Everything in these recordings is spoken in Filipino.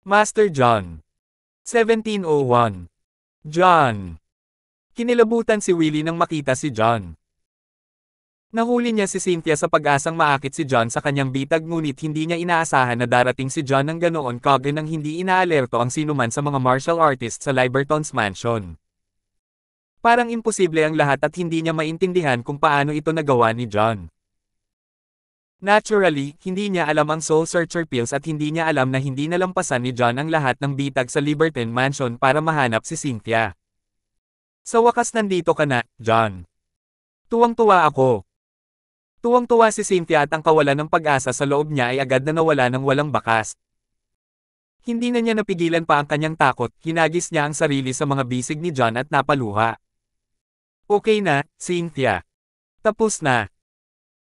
Master John. 1701. John. Kinilabutan si Willie nang makita si John. Nahuli niya si Cynthia sa pag-asang maakit si John sa kanyang bitag ngunit hindi niya inaasahan na darating si John ng ganoon kagre nang hindi inaalerto ang sinuman sa mga martial artist sa Liberton's mansion. Parang imposible ang lahat at hindi niya maintindihan kung paano ito nagawa ni John. Naturally, hindi niya alam ang soul searcher pills at hindi niya alam na hindi nalampasan ni John ang lahat ng bitag sa Liberton Mansion para mahanap si Cynthia. Sa wakas nandito ka na, John. Tuwang-tuwa ako. Tuwang-tuwa si Cynthia at ang kawalan ng pag-asa sa loob niya ay agad na nawala ng walang bakas. Hindi na niya napigilan pa ang kanyang takot, hinagis niya ang sarili sa mga bisig ni John at napaluha. Okay na, Cynthia. Tapos na.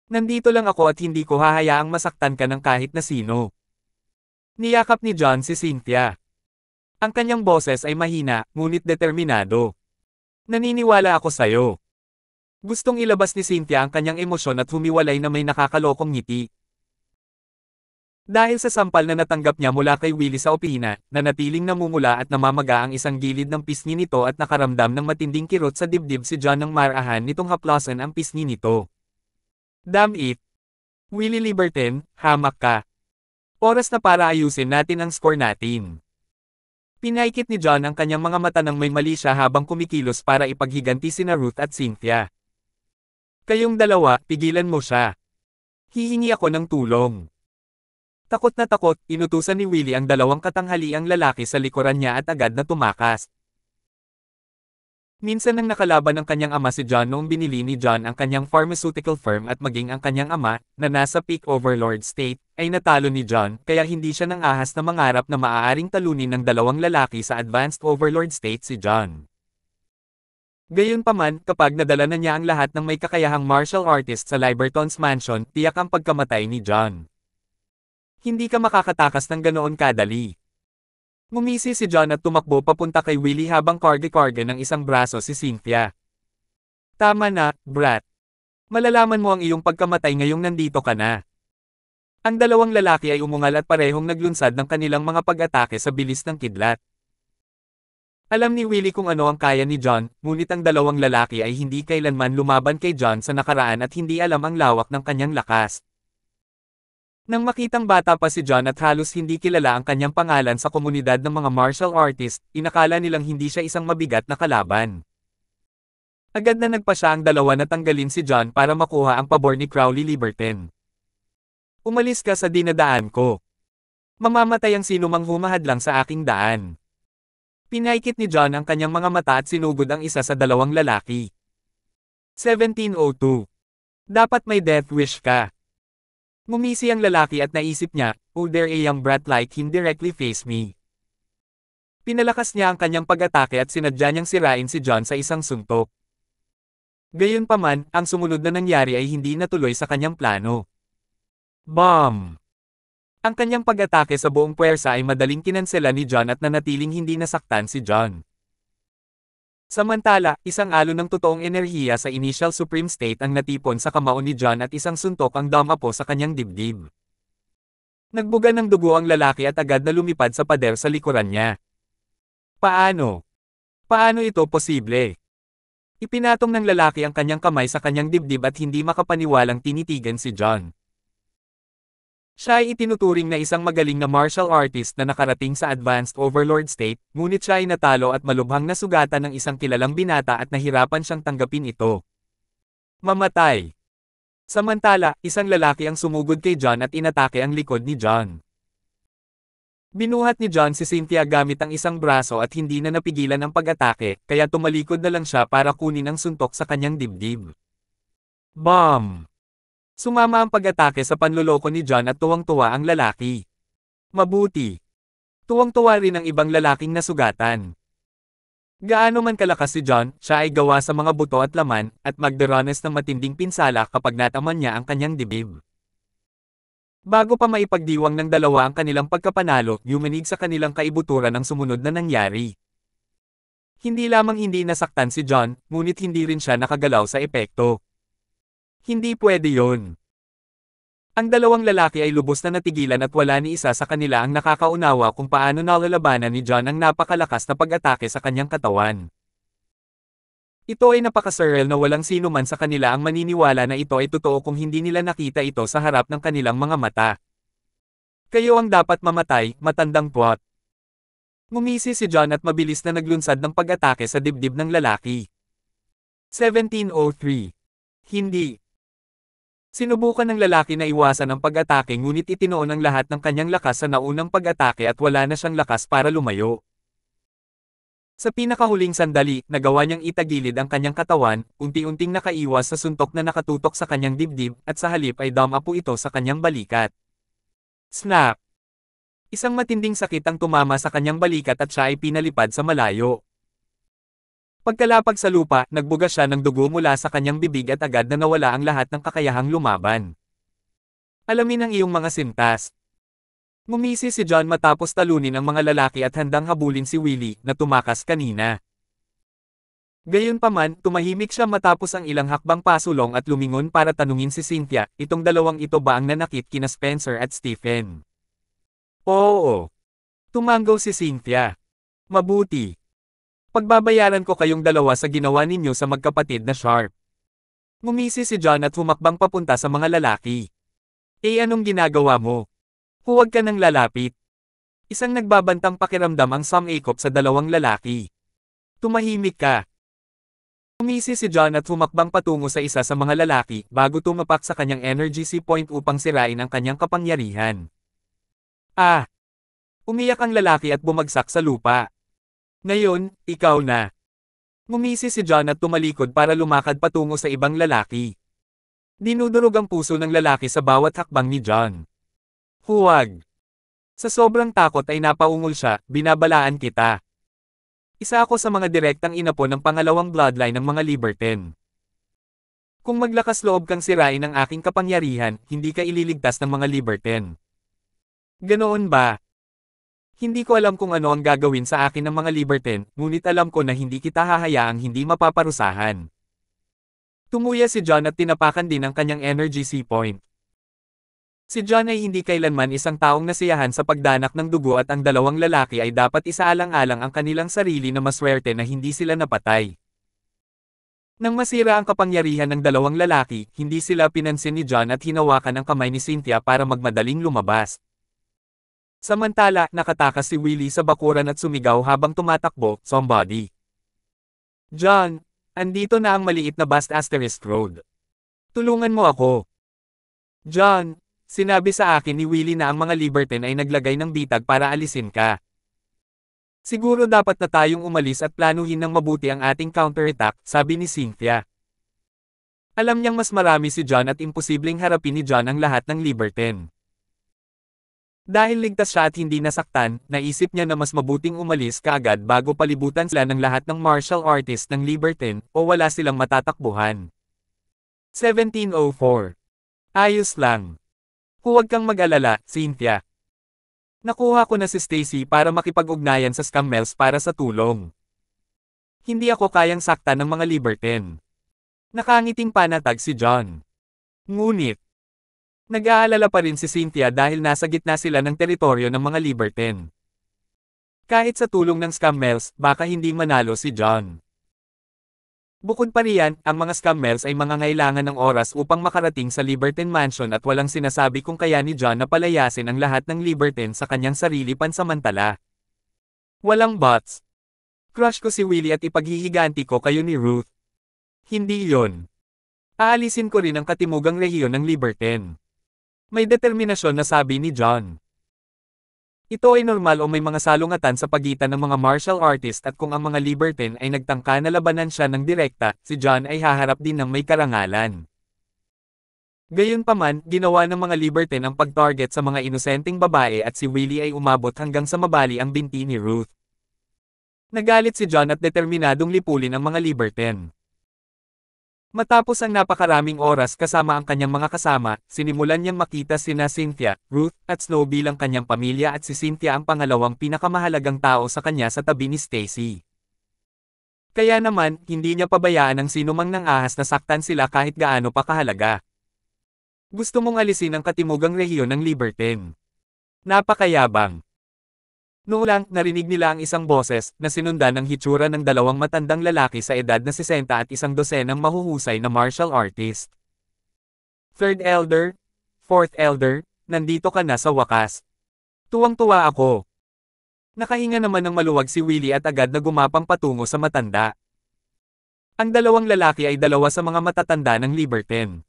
Nandito lang ako at hindi ko hahayaang masaktan ka ng kahit na sino. Niyakap ni John si Cynthia. Ang kanyang boses ay mahina, ngunit determinado. Naniniwala ako sa'yo. Gustong ilabas ni Cynthia ang kanyang emosyon at humiwalay na may nakakalokong ngiti. Dahil sa sampal na natanggap niya mula kay Willie sa opina, nanatiling namumula at namamaga ang isang gilid ng pisngi nito at nakaramdam ng matinding kirot sa dibdib si John nang marahan nitong haplosan ang pisngi nito. Damn it. Willie Liberten, hamak ka. Oras na para ayusin natin ang score natin. Pinaikit ni John ang kanyang mga mata nang may mali siya habang kumikilos para ipaghiganti sina Ruth at Cynthia. Kayong dalawa, pigilan mo siya. Hihingi ako ng tulong. Takot na takot, inutusan ni Willie ang dalawang katanghaliang lalaki sa likuran niya at agad na tumakas. Minsan nang nakalaban ng kanyang ama si John noong binili ni John ang kanyang pharmaceutical firm at maging ang kanyang ama, na nasa peak overlord state, ay natalo ni John kaya hindi siya nang ahas na mangarap na maaaring talunin ng dalawang lalaki sa advanced overlord state si John. Gayunpaman, kapag nadala na niya ang lahat ng may kakayahang martial artist sa Liberton's mansion, tiyak ang pagkamatay ni John. Hindi ka makakatakas ng ganoon kadali. Ngumisi si John at tumakbo papunta kay Willie habang karge-karge ng isang braso si Cynthia. Tama na, brat. Malalaman mo ang iyong pagkamatay ngayong nandito ka na. Ang dalawang lalaki ay umungal at parehong naglunsad ng kanilang mga pag-atake sa bilis ng kidlat. Alam ni Willie kung ano ang kaya ni John, ngunit ang dalawang lalaki ay hindi kailanman lumaban kay John sa nakaraan at hindi alam ang lawak ng kanyang lakas. Nang makitang bata pa si John at halos hindi kilala ang kanyang pangalan sa komunidad ng mga martial artist, inakala nilang hindi siya isang mabigat na kalaban. Agad na nagpa siya ang dalawa na tanggalin si John para makuha ang pabor ni Crowley Liberton. Umalis ka sa dinadaan ko. Mamamatay ang sinumang humahad lang sa aking daan. Pinaikit ni John ang kanyang mga mata at sinugod ang isa sa dalawang lalaki. 1702. Dapat may death wish ka. Ngumisi ang lalaki at naisip niya, oh there a young brat like him directly face me. Pinalakas niya ang kanyang pag-atake at sinadya niyang sirain si John sa isang suntok. Gayunpaman, ang sumunod na nangyari ay hindi natuloy sa kanyang plano. Bomb! Ang kanyang pag-atake sa buong puwersa ay madaling kinansela ni John at nanatiling hindi nasaktan si John. Samantala, isang alo ng totoong enerhiya sa initial supreme state ang natipon sa kamao ni John at isang suntok ang damapo sa kanyang dibdib. Nagbuga ng dugo ang lalaki at agad na lumipad sa pader sa likuran niya. Paano? Paano ito posible? Ipinatong ng lalaki ang kanyang kamay sa kanyang dibdib at hindi makapaniwalang tinitigan si John. Siya ay itinuturing na isang magaling na martial artist na nakarating sa advanced overlord state, ngunit siya ay natalo at malubhang nasugatan ng isang kilalang binata at nahirapan siyang tanggapin ito. Mamatay Samantala, isang lalaki ang sumugod kay John at inatake ang likod ni John. Binuhat ni John si Cynthia gamit ang isang braso at hindi na napigilan ang pag-atake, kaya tumalikod na lang siya para kunin ang suntok sa kanyang dibdib. Bomb! Sumama ang pag-atake sa panluloko ni John at tuwang-tuwa ang lalaki. Mabuti. Tuwang-tuwa rin ang ibang lalaking nasugatan. Gaano man kalakas si John, siya ay gawa sa mga buto at laman, at magdaranas ng matinding pinsala kapag nataman niya ang kanyang dibib. Bago pa maipagdiwang ng dalawa ang kanilang pagkapanalo, yumanig sa kanilang kaibuturan ang sumunod na nangyari. Hindi lamang hindi nasaktan si John, ngunit hindi rin siya nakagalaw sa epekto. Hindi pwede yon. Ang dalawang lalaki ay lubos na natigilan at wala ni isa sa kanila ang nakakaunawa kung paano nalalabanan ni John ang napakalakas na pag-atake sa kanyang katawan. Ito ay napakasurreal na walang sino man sa kanila ang maniniwala na ito ay totoo kung hindi nila nakita ito sa harap ng kanilang mga mata. Kayo ang dapat mamatay, matandang puwat. Ngumisi si John at mabilis na naglunsad ng pag-atake sa dibdib ng lalaki. 1703. Hindi. Sinubukan ng lalaki na iwasan ang pag-atake ngunit itinoon ang lahat ng kanyang lakas sa naunang pag-atake at wala na siyang lakas para lumayo. Sa pinakahuling sandali, nagawa niyang itagilid ang kanyang katawan, unti-unting nakaiwas sa suntok na nakatutok sa kanyang dibdib, at sa halip ay damapo ito sa kanyang balikat. Snap! Isang matinding sakit ang tumama sa kanyang balikat at siya ay pinalipad sa malayo. Pagkalapag sa lupa, nagbuga siya ng dugo mula sa kanyang bibig at agad na nawala ang lahat ng kakayahang lumaban. Alamin ang iyong mga sintas. Ngumisi si John matapos talunin ang mga lalaki at handang habulin si Willie na tumakas kanina. Gayunpaman, tumahimik siya matapos ang ilang hakbang pasulong at lumingon para tanungin si Cynthia, itong dalawang ito ba ang nanakit kina Spencer at Stephen? Oo. Tumanggaw si Cynthia. Mabuti. Pagbabayaran ko kayong dalawa sa ginawa ninyo sa magkapatid na Sharp. Ngumisi si John at humakbang papunta sa mga lalaki. Eh anong ginagawa mo? Huwag ka nang lalapit. Isang nagbabantang pakiramdam ang Sam Akop sa dalawang lalaki. Tumahimik ka. Umisi si John at humakbang patungo sa isa sa mga lalaki bago tumapak sa kanyang energy si point upang sirain ang kanyang kapangyarihan. Ah! Umiyak ang lalaki at bumagsak sa lupa. Ngayon, ikaw na. Ngumisi si John at tumalikod para lumakad patungo sa ibang lalaki. Dinudurog ang puso ng lalaki sa bawat hakbang ni John. Huwag! Sa sobrang takot ay napaungol siya, binabalaan kita. Isa ako sa mga direktang inapo ng pangalawang bloodline ng mga Liberten. Kung maglakas loob kang sirain ang aking kapangyarihan, hindi ka ililigtas ng mga Liberten. Ganoon ba? Hindi ko alam kung ano ang gagawin sa akin ng mga liberten, ngunit alam ko na hindi kita hahayaang hindi mapaparusahan. Tumuya si John at tinapakan din ang kanyang energy sea point. Si John ay hindi kailanman isang taong nasiyahan sa pagdanak ng dugo at ang dalawang lalaki ay dapat isaalang-alang ang kanilang sarili na maswerte na hindi sila napatay. Nang masira ang kapangyarihan ng dalawang lalaki, hindi sila pinansin ni John at hinawakan ang kamay ni Cynthia para magmadaling lumabas. Samantala, nakatakas si Willie sa bakuran at sumigaw habang tumatakbo, Somebody! John, andito na ang maliit na Bast Asterisk Road. Tulungan mo ako. John, sinabi sa akin ni Willie na ang mga Libertin ay naglagay ng bitag para alisin ka. Siguro dapat na tayong umalis at planuhin ng mabuti ang ating counterattack, sabi ni Cynthia. Alam niyang mas marami si John at imposibleng harapin ni John ang lahat ng Libertin. Dahil ligtas siya at hindi nasaktan, naisip niya na mas mabuting umalis kaagad bago palibutan sila ng lahat ng martial artist ng Libertin, o wala silang matatakbuhan. 1704. Ayos lang. Huwag kang mag-alala, Cynthia. Nakuha ko na si Stacy para makipag-ugnayan sa scammels para sa tulong. Hindi ako kayang sakta ng mga Libertin. Nakangiting panatag si John. Ngunit, Nag-aalala pa rin si Cynthia dahil nasa gitna sila ng teritoryo ng mga Liberten. Kahit sa tulong ng scammers, baka hindi manalo si John. Bukod pa riyan, ang mga scammers ay mangangailangan ng oras upang makarating sa Liberten Mansion at walang sinasabi kung kaya ni John na palayasin ang lahat ng Liberten sa kanyang sarili pansamantala. Walang bots. Crush ko si Willie at ipaghihiganti ko kayo ni Ruth. Hindi yon. Aalisin ko rin ang katimugang rehiyon ng Liberten. May determinasyon na sabi ni John. Ito ay normal o may mga salungatan sa pagitan ng mga martial artist at kung ang mga libertin ay nagtangka na labanan siya ng direkta, si John ay haharap din ng may karangalan. Gayunpaman, ginawa ng mga libertin ang pag-target sa mga inosenteng babae at si Willie ay umabot hanggang sa mabali ang binti ni Ruth. Nagalit si John at determinadong lipulin ang mga libertin. Matapos ang napakaraming oras kasama ang kanyang mga kasama, sinimulan niyang makita sina Cynthia, Ruth, at Snow bilang kanyang pamilya at si Cynthia ang pangalawang pinakamahalagang tao sa kanya sa tabi ni Stacy. Kaya naman, hindi niya pabayaan ang sinumang ng ahas na saktan sila kahit gaano pa kahalaga. Gusto mong alisin ang katimugang rehiyon ng Libertin. Napakayabang. Noolang, narinig nila ang isang boses, na sinundan ng hitsura ng dalawang matandang lalaki sa edad na 60 at isang dosenang mahuhusay na martial artist. Third Elder, Fourth Elder, nandito ka na sa wakas. Tuwang-tuwa ako. Nakahinga naman ng maluwag si Willie at agad na gumapang patungo sa matanda. Ang dalawang lalaki ay dalawa sa mga matatanda ng Liberten.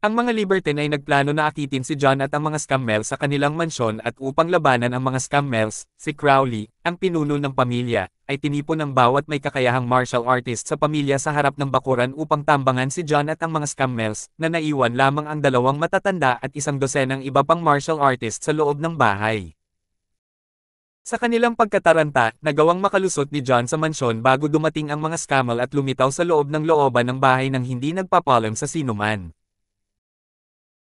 Ang mga Libertine ay nagplano na akitin si John at ang mga scammel sa kanilang mansyon at upang labanan ang mga scammels, si Crowley, ang pinuno ng pamilya, ay tinipon ng bawat may kakayahang martial artist sa pamilya sa harap ng bakuran upang tambangan si John at ang mga scammels na naiwan lamang ang dalawang matatanda at isang dosenang iba pang martial artist sa loob ng bahay. Sa kanilang pagkataranta, nagawang makalusot ni John sa mansyon bago dumating ang mga scammel at lumitaw sa loob ng looban ng bahay nang hindi nagpapalam sa sinuman.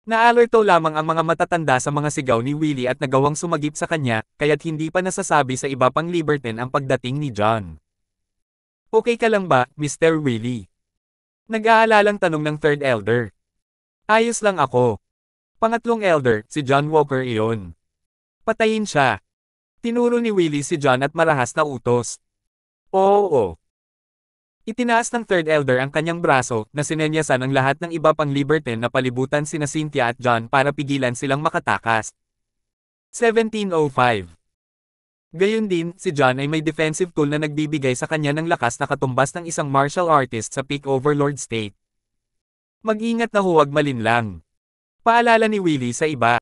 Naalerto lamang ang mga matatanda sa mga sigaw ni Willie at nagawang sumagip sa kanya, kaya't hindi pa nasasabi sa iba pang Liberten ang pagdating ni John. Okay ka lang ba, Mr. Willie? Nag-aalalang tanong ng third elder. Ayos lang ako. Pangatlong elder, si John Walker iyon. Patayin siya. Tinuro ni Willie si John at marahas na utos. Oo, oo. Itinaas ng Third Elder ang kanyang braso, na sinenyasan ang lahat ng iba pang libertin na palibutan sina Cynthia at John para pigilan silang makatakas. 1705 Gayun din, si John ay may defensive tool na nagbibigay sa kanya ng lakas na katumbas ng isang martial artist sa peak overlord state. Mag-ingat na huwag malinlang. Paalala ni Willie sa iba.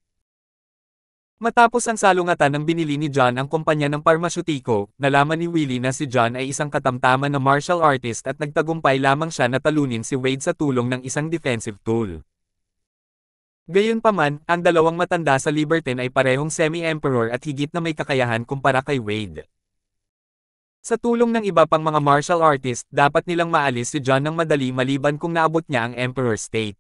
Matapos ang salungatan ng binili ni John ang kumpanya ng parmasyutiko, nalaman ni Willie na si John ay isang katamtaman na martial artist at nagtagumpay lamang siya na talunin si Wade sa tulong ng isang defensive tool. Gayunpaman, ang dalawang matanda sa Liberton ay parehong semi-emperor at higit na may kakayahan kumpara kay Wade. Sa tulong ng iba pang mga martial artist, dapat nilang maalis si John ng madali maliban kung naabot niya ang emperor state.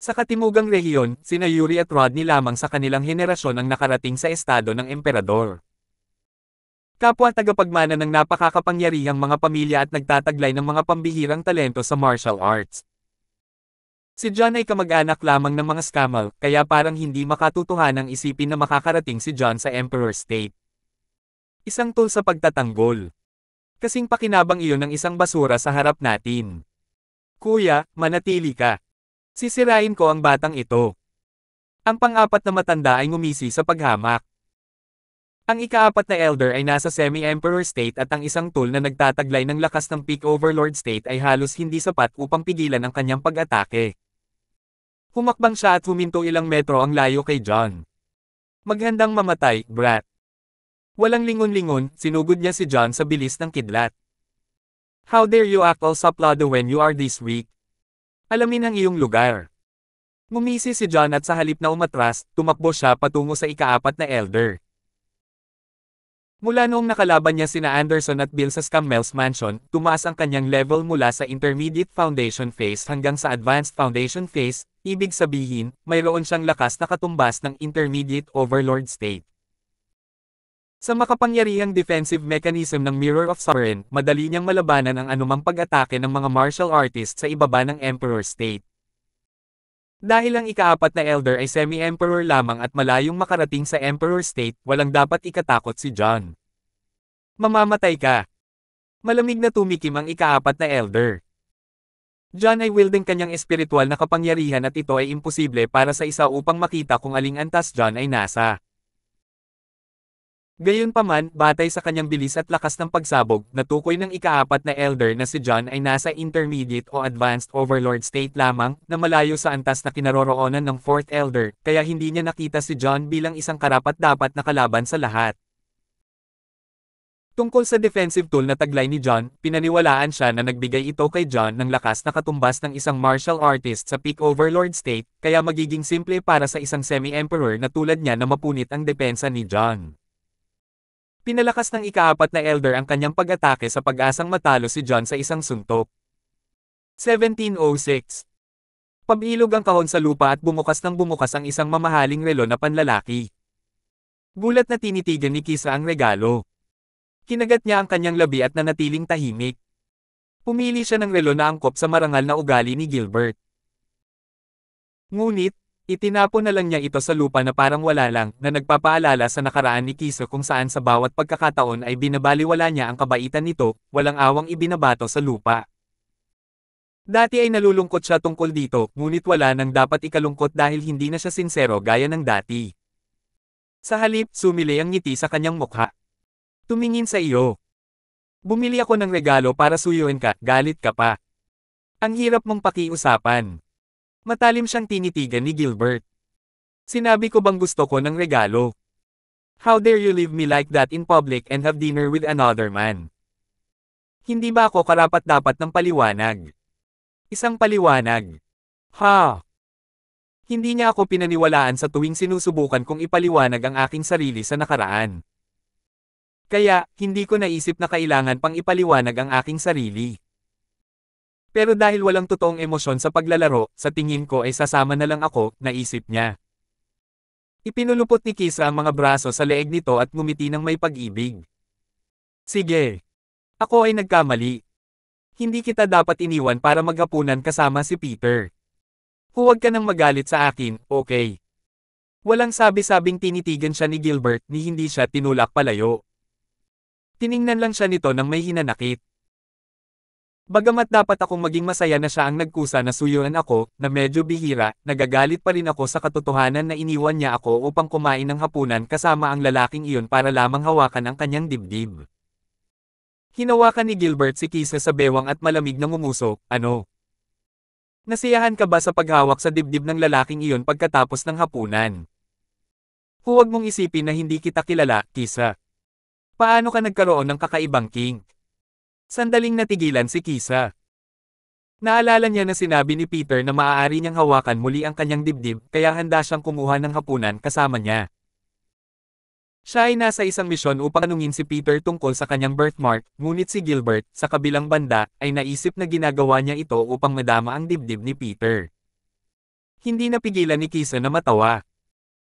Sa Katimugang Rehiyon, sina Yuri at Rodney lamang sa kanilang henerasyon ang nakarating sa estado ng emperador. Kapwa tagapagmana ng napakakapangyarihang mga pamilya at nagtataglay ng mga pambihirang talento sa martial arts. Si John ay kamag-anak lamang ng mga scammel, kaya parang hindi makatutuhan ang isipin na makakarating si John sa Emperor State. Isang tool sa pagtatanggol. Kasing pakinabang iyon ng isang basura sa harap natin. Kuya, manatili ka. Sisirain ko ang batang ito. Ang pang-apat na matanda ay ngumisi sa paghamak. Ang ikaapat na elder ay nasa semi-emperor state at ang isang tool na nagtataglay ng lakas ng peak overlord state ay halos hindi sapat upang pigilan ang kanyang pag-atake. Humakbang siya at huminto ilang metro ang layo kay John. Maghandang mamatay, brat. Walang lingon-lingon, sinugod niya si John sa bilis ng kidlat. How dare you act all saplado when you are this weak? Alamin ang iyong lugar. Ngumisi si John at sa halip na umatras, tumakbo siya patungo sa ikaapat na elder. Mula noong nakalaban niya sina Anderson at Bill sa Scammell's Mansion, tumaas ang kanyang level mula sa Intermediate Foundation Phase hanggang sa Advanced Foundation Phase, ibig sabihin, mayroon siyang lakas na katumbas ng Intermediate Overlord State. Sa makapangyarihang defensive mechanism ng Mirror of Sovereign, madali niyang malabanan ang anumang pag-atake ng mga martial artist sa ibaba ng Emperor State. Dahil ang ikaapat na Elder ay semi-emperor lamang at malayong makarating sa Emperor State, walang dapat ikatakot si John. Mamamatay ka. Malamig na tumikim ang ikaapat na Elder. John ay wielding kanyang espiritual na kapangyarihan at ito ay imposible para sa isa upang makita kung aling antas John ay nasa. Gayunpaman, batay sa kanyang bilis at lakas ng pagsabog, natukoy ng ikaapat na elder na si John ay nasa intermediate o advanced overlord state lamang, na malayo sa antas na kinaroroonan ng fourth elder, kaya hindi niya nakita si John bilang isang karapat-dapat na kalaban sa lahat. Tungkol sa defensive tool na taglay ni John, pinaniwalaan siya na nagbigay ito kay John ng lakas na katumbas ng isang martial artist sa peak overlord state, kaya magiging simple para sa isang semi-emperor na tulad niya na mapunit ang depensa ni John. Pinalakas ng ikaapat na elder ang kanyang pag-atake sa pag-asang matalo si John sa isang suntok. 1706 Pabilog ang kahon sa lupa at bumukas ng bumukas ang isang mamahaling relo na panlalaki. Gulat na tinitigan ni Kisa ang regalo. Kinagat niya ang kanyang labi at nanatiling tahimik. Pumili siya ng relo na angkop sa marangal na ugali ni Gilbert. Ngunit, Itinapo na lang niya ito sa lupa na parang wala lang, na nagpapaalala sa nakaraan ni Kiso kung saan sa bawat pagkakataon ay binabaliwala niya ang kabaitan nito, walang awang ibinabato sa lupa. Dati ay nalulungkot siya tungkol dito, ngunit wala nang dapat ikalungkot dahil hindi na siya sinsero gaya ng dati. Sa halip, sumili ang ngiti sa kanyang mukha. Tumingin sa iyo. Bumili ako ng regalo para suyuin ka, galit ka pa. Ang hirap mong pakiusapan. Matalim siyang tinitigan ni Gilbert. Sinabi ko bang gusto ko ng regalo? How dare you leave me like that in public and have dinner with another man? Hindi ba ako karapat-dapat ng paliwanag? Isang paliwanag. Ha! Hindi niya ako pinaniwalaan sa tuwing sinusubukan kong ipaliwanag ang aking sarili sa nakaraan. Kaya, hindi ko naisip na kailangan pang ipaliwanag ang aking sarili. Pero dahil walang totoong emosyon sa paglalaro, sa tingin ko ay sasama na lang ako, naisip niya. Ipinulupot ni Kisa ang mga braso sa leeg nito at ngumiti ng may pag-ibig. Sige. Ako ay nagkamali. Hindi kita dapat iniwan para maghapunan kasama si Peter. Huwag ka nang magalit sa akin, okay? Walang sabi-sabing tinitigan siya ni Gilbert ni hindi siya tinulak palayo. Tiningnan lang siya nito nang may hinanakit. Bagamat dapat akong maging masaya na siya ang nagkusa na suyuan ako, na medyo bihira, nagagalit pa rin ako sa katotohanan na iniwan niya ako upang kumain ng hapunan kasama ang lalaking iyon para lamang hawakan ang kanyang dibdib. Hinawakan ni Gilbert si Kisa sa bewang at malamig na umuso, ano? Nasiyahan ka ba sa paghawak sa dibdib ng lalaking iyon pagkatapos ng hapunan? Huwag mong isipin na hindi kita kilala, Kisa. Paano ka nagkaroon ng kakaibang king? Sandaling natigilan si Kisa. Naalala niya na sinabi ni Peter na maaari niyang hawakan muli ang kanyang dibdib kaya handa siyang kumuha ng hapunan kasama niya. Siya ay nasa isang misyon upang anungin si Peter tungkol sa kanyang birthmark, ngunit si Gilbert, sa kabilang banda, ay naisip na ginagawa niya ito upang madama ang dibdib ni Peter. Hindi napigilan ni Kisa na matawa.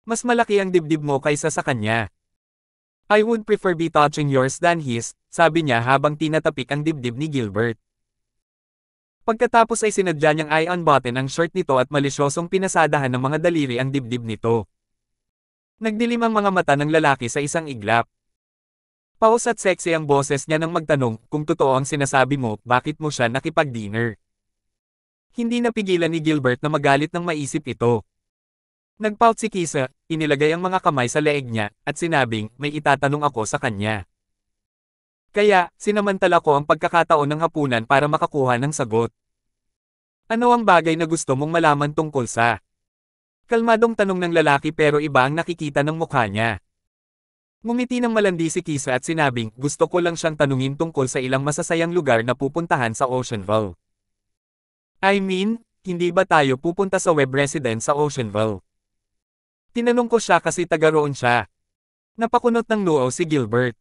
Mas malaki ang dibdib mo kaysa sa kanya. I would prefer be touching yours than his, sabi niya habang tinatapik ang dibdib ni Gilbert. Pagkatapos ay sinadya niyang ay unbutton ang shirt nito at malisyosong pinasadahan ng mga daliri ang dibdib nito. Nagdilim ang mga mata ng lalaki sa isang iglap. Paus at sexy ang boses niya nang magtanong, kung totoo ang sinasabi mo, bakit mo siya nakipag-dinner? Hindi napigilan ni Gilbert na magalit ng maisip ito. Nagpout si Kisa, inilagay ang mga kamay sa leeg niya, at sinabing, may itatanong ako sa kanya. Kaya, sinamantala ko ang pagkakataon ng hapunan para makakuha ng sagot. Ano ang bagay na gusto mong malaman tungkol sa? Kalmadong tanong ng lalaki pero iba ang nakikita ng mukha niya. Ngumiti ng malandi si Kisa at sinabing, gusto ko lang siyang tanungin tungkol sa ilang masasayang lugar na pupuntahan sa Oceanville. I mean, hindi ba tayo pupunta sa web residence sa Oceanville? Tinanong ko siya kasi taga roon siya. Napakunot ng noo si Gilbert.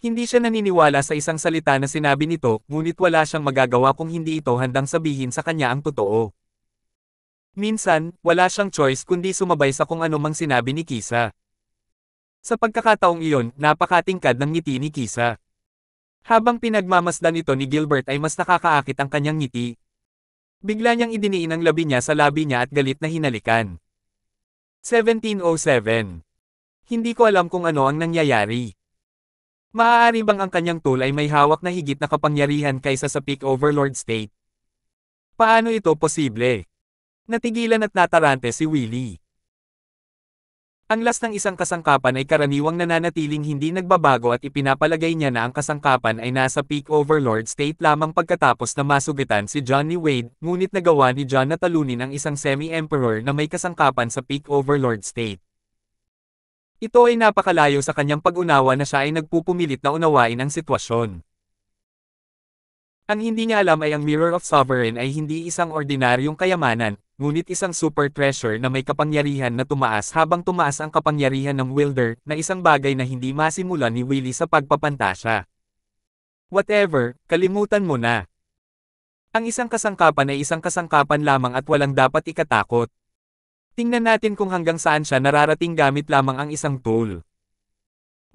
Hindi siya naniniwala sa isang salita na sinabi nito, ngunit wala siyang magagawa kung hindi ito handang sabihin sa kanya ang totoo. Minsan, wala siyang choice kundi sumabay sa kung anumang sinabi ni Kisa. Sa pagkakataong iyon, napakatingkad ng ngiti ni Kisa. Habang pinagmamasdan ito ni Gilbert ay mas nakakaakit ang kanyang ngiti. Bigla niyang idiniin ang labi niya sa labi niya at galit na hinalikan. 1707. Hindi ko alam kung ano ang nangyayari. Maaari bang ang kanyang tool ay may hawak na higit na kapangyarihan kaysa sa peak overlord state? Paano ito posible? Natigilan at natarante si Willie. Ang las ng isang kasangkapan ay karaniwang nananatiling hindi nagbabago at ipinapalagay niya na ang kasangkapan ay nasa peak overlord state lamang pagkatapos na masugitan si Johnny Wade, ngunit nagawa ni John na talunin ang isang semi-emperor na may kasangkapan sa peak overlord state. Ito ay napakalayo sa kanyang pag-unawa na siya ay nagpupumilit na unawain ang sitwasyon. Ang hindi niya alam ay ang Mirror of Sovereign ay hindi isang ordinaryong kayamanan, ngunit isang super treasure na may kapangyarihan na tumaas habang tumaas ang kapangyarihan ng Wilder, na isang bagay na hindi masimulan ni Willy sa pagpapantasya. Whatever, kalimutan mo na. Ang isang kasangkapan ay isang kasangkapan lamang at walang dapat ikatakot. Tingnan natin kung hanggang saan siya nararating gamit lamang ang isang tool.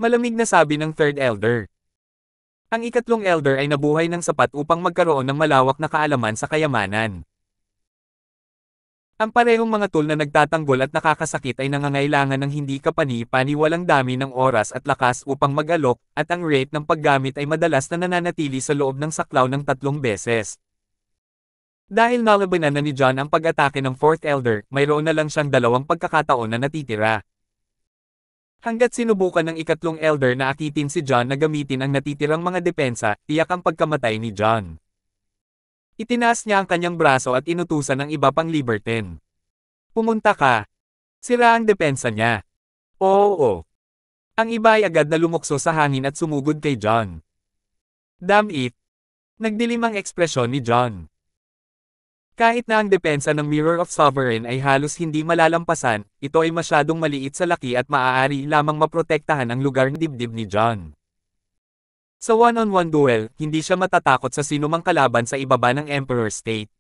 Malamig na sabi ng Third Elder. Ang ikatlong elder ay nabuhay ng sapat upang magkaroon ng malawak na kaalaman sa kayamanan. Ang parehong mga tool na nagtatanggol at nakakasakit ay nangangailangan ng hindi kapani-pani walang dami ng oras at lakas upang mag-alok, at ang rate ng paggamit ay madalas na nananatili sa loob ng saklaw ng tatlong beses. Dahil nalabanan na ni John ang pag-atake ng Fourth Elder, mayroon na lang siyang dalawang pagkakataon na natitira. Hanggat sinubukan ng ikatlong elder na akitin si John na gamitin ang natitirang mga depensa, iyak ang pagkamatay ni John. Itinaas niya ang kanyang braso at inutusan ng iba pang libertin. Pumunta ka. Sira ang depensa niya. Oo, oo. Ang iba ay agad na lumukso sa hangin at sumugod kay John. Damn it. Nagdilim ang ekspresyon ni John. Kahit na ang depensa ng Mirror of Sovereign ay halos hindi malalampasan, ito ay masyadong maliit sa laki at maaari lamang maprotektahan ang lugar ng dibdib ni John. Sa one-on-one -on -one duel, hindi siya matatakot sa sinumang kalaban sa ibaba ng Emperor State.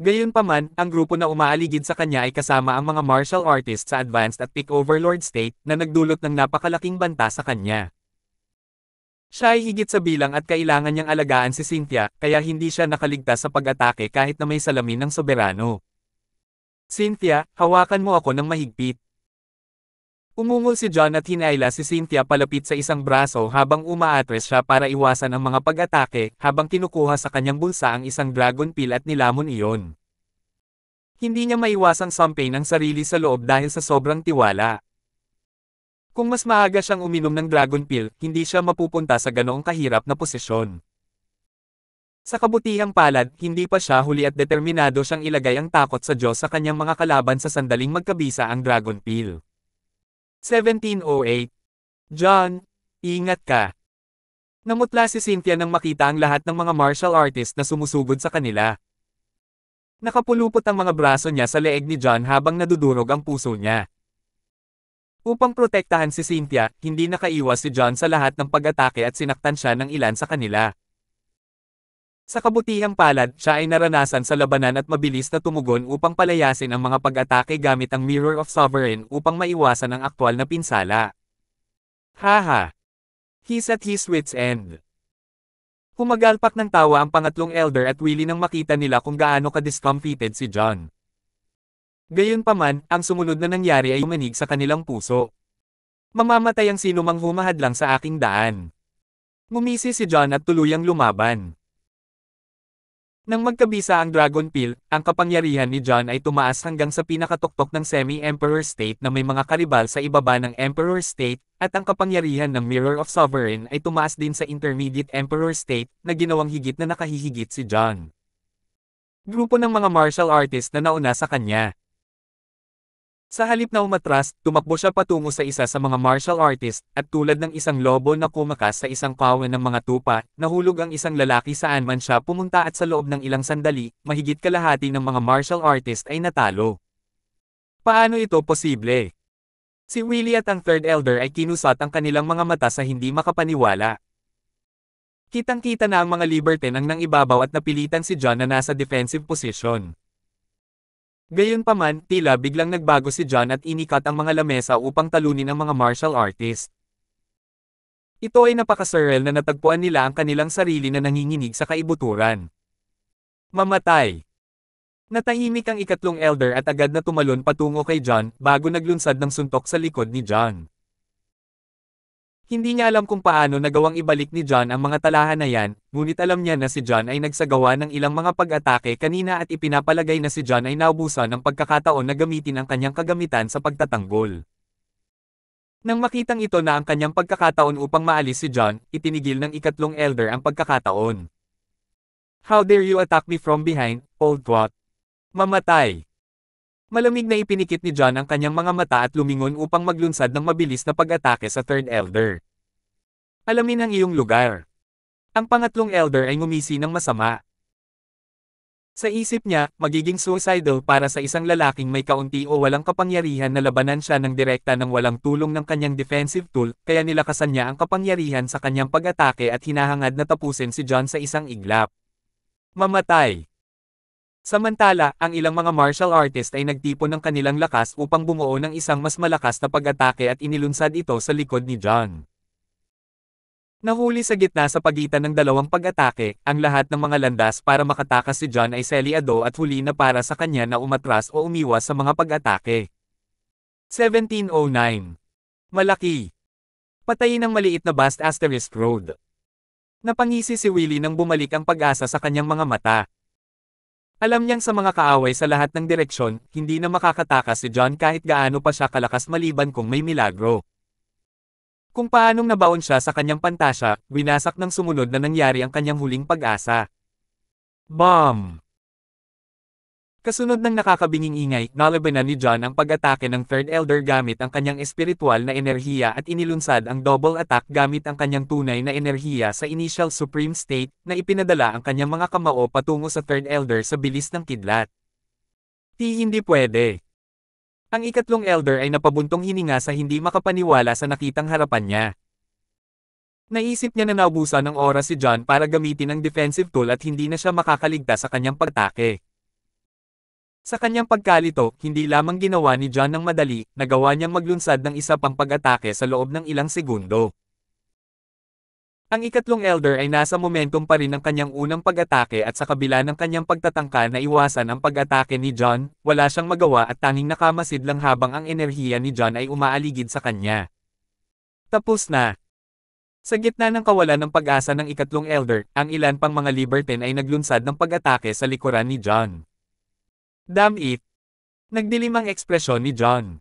Gayunpaman, ang grupo na umaaligid sa kanya ay kasama ang mga martial artists sa Advanced at Peak Overlord State na nagdulot ng napakalaking banta sa kanya. Siya ay higit sa bilang at kailangan niyang alagaan si Cynthia, kaya hindi siya nakaligtas sa pag-atake kahit na may salamin ng soberano. Cynthia, hawakan mo ako ng mahigpit. Umungol si John at hinaila si Cynthia palapit sa isang braso habang umaatres siya para iwasan ang mga pag-atake habang kinukuha sa kanyang bulsa ang isang dragon pill at nilamon iyon. Hindi niya maiwasang sampay ng sarili sa loob dahil sa sobrang tiwala. Kung mas maaga siyang uminom ng dragon pill, hindi siya mapupunta sa ganoong kahirap na posisyon. Sa kabutihang palad, hindi pa siya huli at determinado siyang ilagay ang takot sa Diyos sa kanyang mga kalaban sa sandaling magkabisa ang dragon pill. 1708 John, ingat ka. Namutla si Cynthia nang makita ang lahat ng mga martial artist na sumusugod sa kanila. Nakapulupot ang mga braso niya sa leeg ni John habang nadudurog ang puso niya. Upang protektahan si Cynthia, hindi nakaiwas si John sa lahat ng pag-atake at sinaktan siya ng ilan sa kanila. Sa kabutihang palad, siya ay naranasan sa labanan at mabilis na tumugon upang palayasin ang mga pag-atake gamit ang Mirror of Sovereign upang maiwasan ang aktwal na pinsala. Haha! He's at his wit's end. Humagalpak ng tawa ang pangatlong elder at wili nang makita nila kung gaano ka-discomfited si John. Gayunpaman, ang sumunod na nangyari ay umanig sa kanilang puso. Mamamatay ang sinumang humahadlang sa aking daan. Ngumisi si John at tuluyang lumaban. Nang magkabisa ang Dragon Pill, ang kapangyarihan ni John ay tumaas hanggang sa pinakatoktok ng semi-emperor state na may mga karibal sa ibaba ng emperor state, at ang kapangyarihan ng Mirror of Sovereign ay tumaas din sa intermediate emperor state na ginawang higit na nakahihigit si John. Grupo ng mga martial artist na nauna sa kanya. Sa halip na umatras, tumakbo siya patungo sa isa sa mga martial artist, at tulad ng isang lobo na kumakas sa isang kawan ng mga tupa, nahulog ang isang lalaki saan man siya pumunta at sa loob ng ilang sandali, mahigit kalahati ng mga martial artist ay natalo. Paano ito posible? Si Willie at ang Third Elder ay kinusat ang kanilang mga mata sa hindi makapaniwala. Kitang-kita na ang mga Liberten ang ibabaw at napilitan si John na nasa defensive position. Gayunpaman, tila biglang nagbago si John at inikat ang mga lamesa upang talunin ang mga martial artist. Ito ay napakasurreal na natagpuan nila ang kanilang sarili na nanginginig sa kaibuturan. Mamatay! Natahimik ang ikatlong elder at agad na tumalon patungo kay John bago naglunsad ng suntok sa likod ni John. Hindi niya alam kung paano nagawang ibalik ni John ang mga talahan na yan, ngunit alam niya na si John ay nagsagawa ng ilang mga pag-atake kanina at ipinapalagay na si John ay naubusan ng pagkakataon na gamitin ang kanyang kagamitan sa pagtatanggol. Nang makitang ito na ang kanyang pagkakataon upang maalis si John, itinigil ng ikatlong elder ang pagkakataon. How dare you attack me from behind, old what? Mamatay! Malamig na ipinikit ni John ang kanyang mga mata at lumingon upang maglunsad ng mabilis na pag-atake sa Third Elder. Alamin ang iyong lugar. Ang pangatlong elder ay ngumisi ng masama. Sa isip niya, magiging suicidal para sa isang lalaking may kaunti o walang kapangyarihan na labanan siya ng direkta ng walang tulong ng kanyang defensive tool, kaya nilakasan niya ang kapangyarihan sa kanyang pag-atake at hinahangad na tapusin si John sa isang iglap. Mamatay Samantala, ang ilang mga martial artist ay nagtipon ng kanilang lakas upang bumuo ng isang mas malakas na pag-atake at inilunsad ito sa likod ni John. Nahuli sa gitna sa pagitan ng dalawang pag-atake, ang lahat ng mga landas para makatakas si John ay seliado at huli na para sa kanya na umatras o umiwas sa mga pag-atake. 1709. Malaki. Patayin ng maliit na Bast Asterisk Road. Napangisi si Willie nang bumalik ang pag-asa sa kanyang mga mata. Alam niyang sa mga kaaway sa lahat ng direksyon, hindi na makakatakas si John kahit gaano pa siya kalakas maliban kung may milagro. Kung paanong nabaon siya sa kanyang pantasya, winasak ng sumunod na nangyari ang kanyang huling pag-asa. Bomb! Kasunod ng nakakabinging ingay, nalabanan ni John ang pag-atake ng Third Elder gamit ang kanyang espiritual na enerhiya at inilunsad ang double attack gamit ang kanyang tunay na enerhiya sa initial supreme state na ipinadala ang kanyang mga kamao patungo sa Third Elder sa bilis ng kidlat. Di hindi pwede. Ang ikatlong elder ay napabuntong hininga sa hindi makapaniwala sa nakitang harapan niya. Naisip niya na naubusan ng oras si John para gamitin ang defensive tool at hindi na siya makakaligtas sa kanyang pagtake. Sa kanyang pagkalito, hindi lamang ginawa ni John ng madali, nagawa niyang maglunsad ng isa pang pag-atake sa loob ng ilang segundo. Ang ikatlong elder ay nasa momentum pa rin ng kanyang unang pag-atake at sa kabila ng kanyang pagtatangka na iwasan ang pag-atake ni John, wala siyang magawa at tanging nakamasid lang habang ang enerhiya ni John ay umaaligid sa kanya. Tapos na. Sa gitna ng kawalan ng pag-asa ng ikatlong elder, ang ilan pang mga libertine ay naglunsad ng pag-atake sa likuran ni John. Damn it! Nagdilim ang ekspresyon ni John.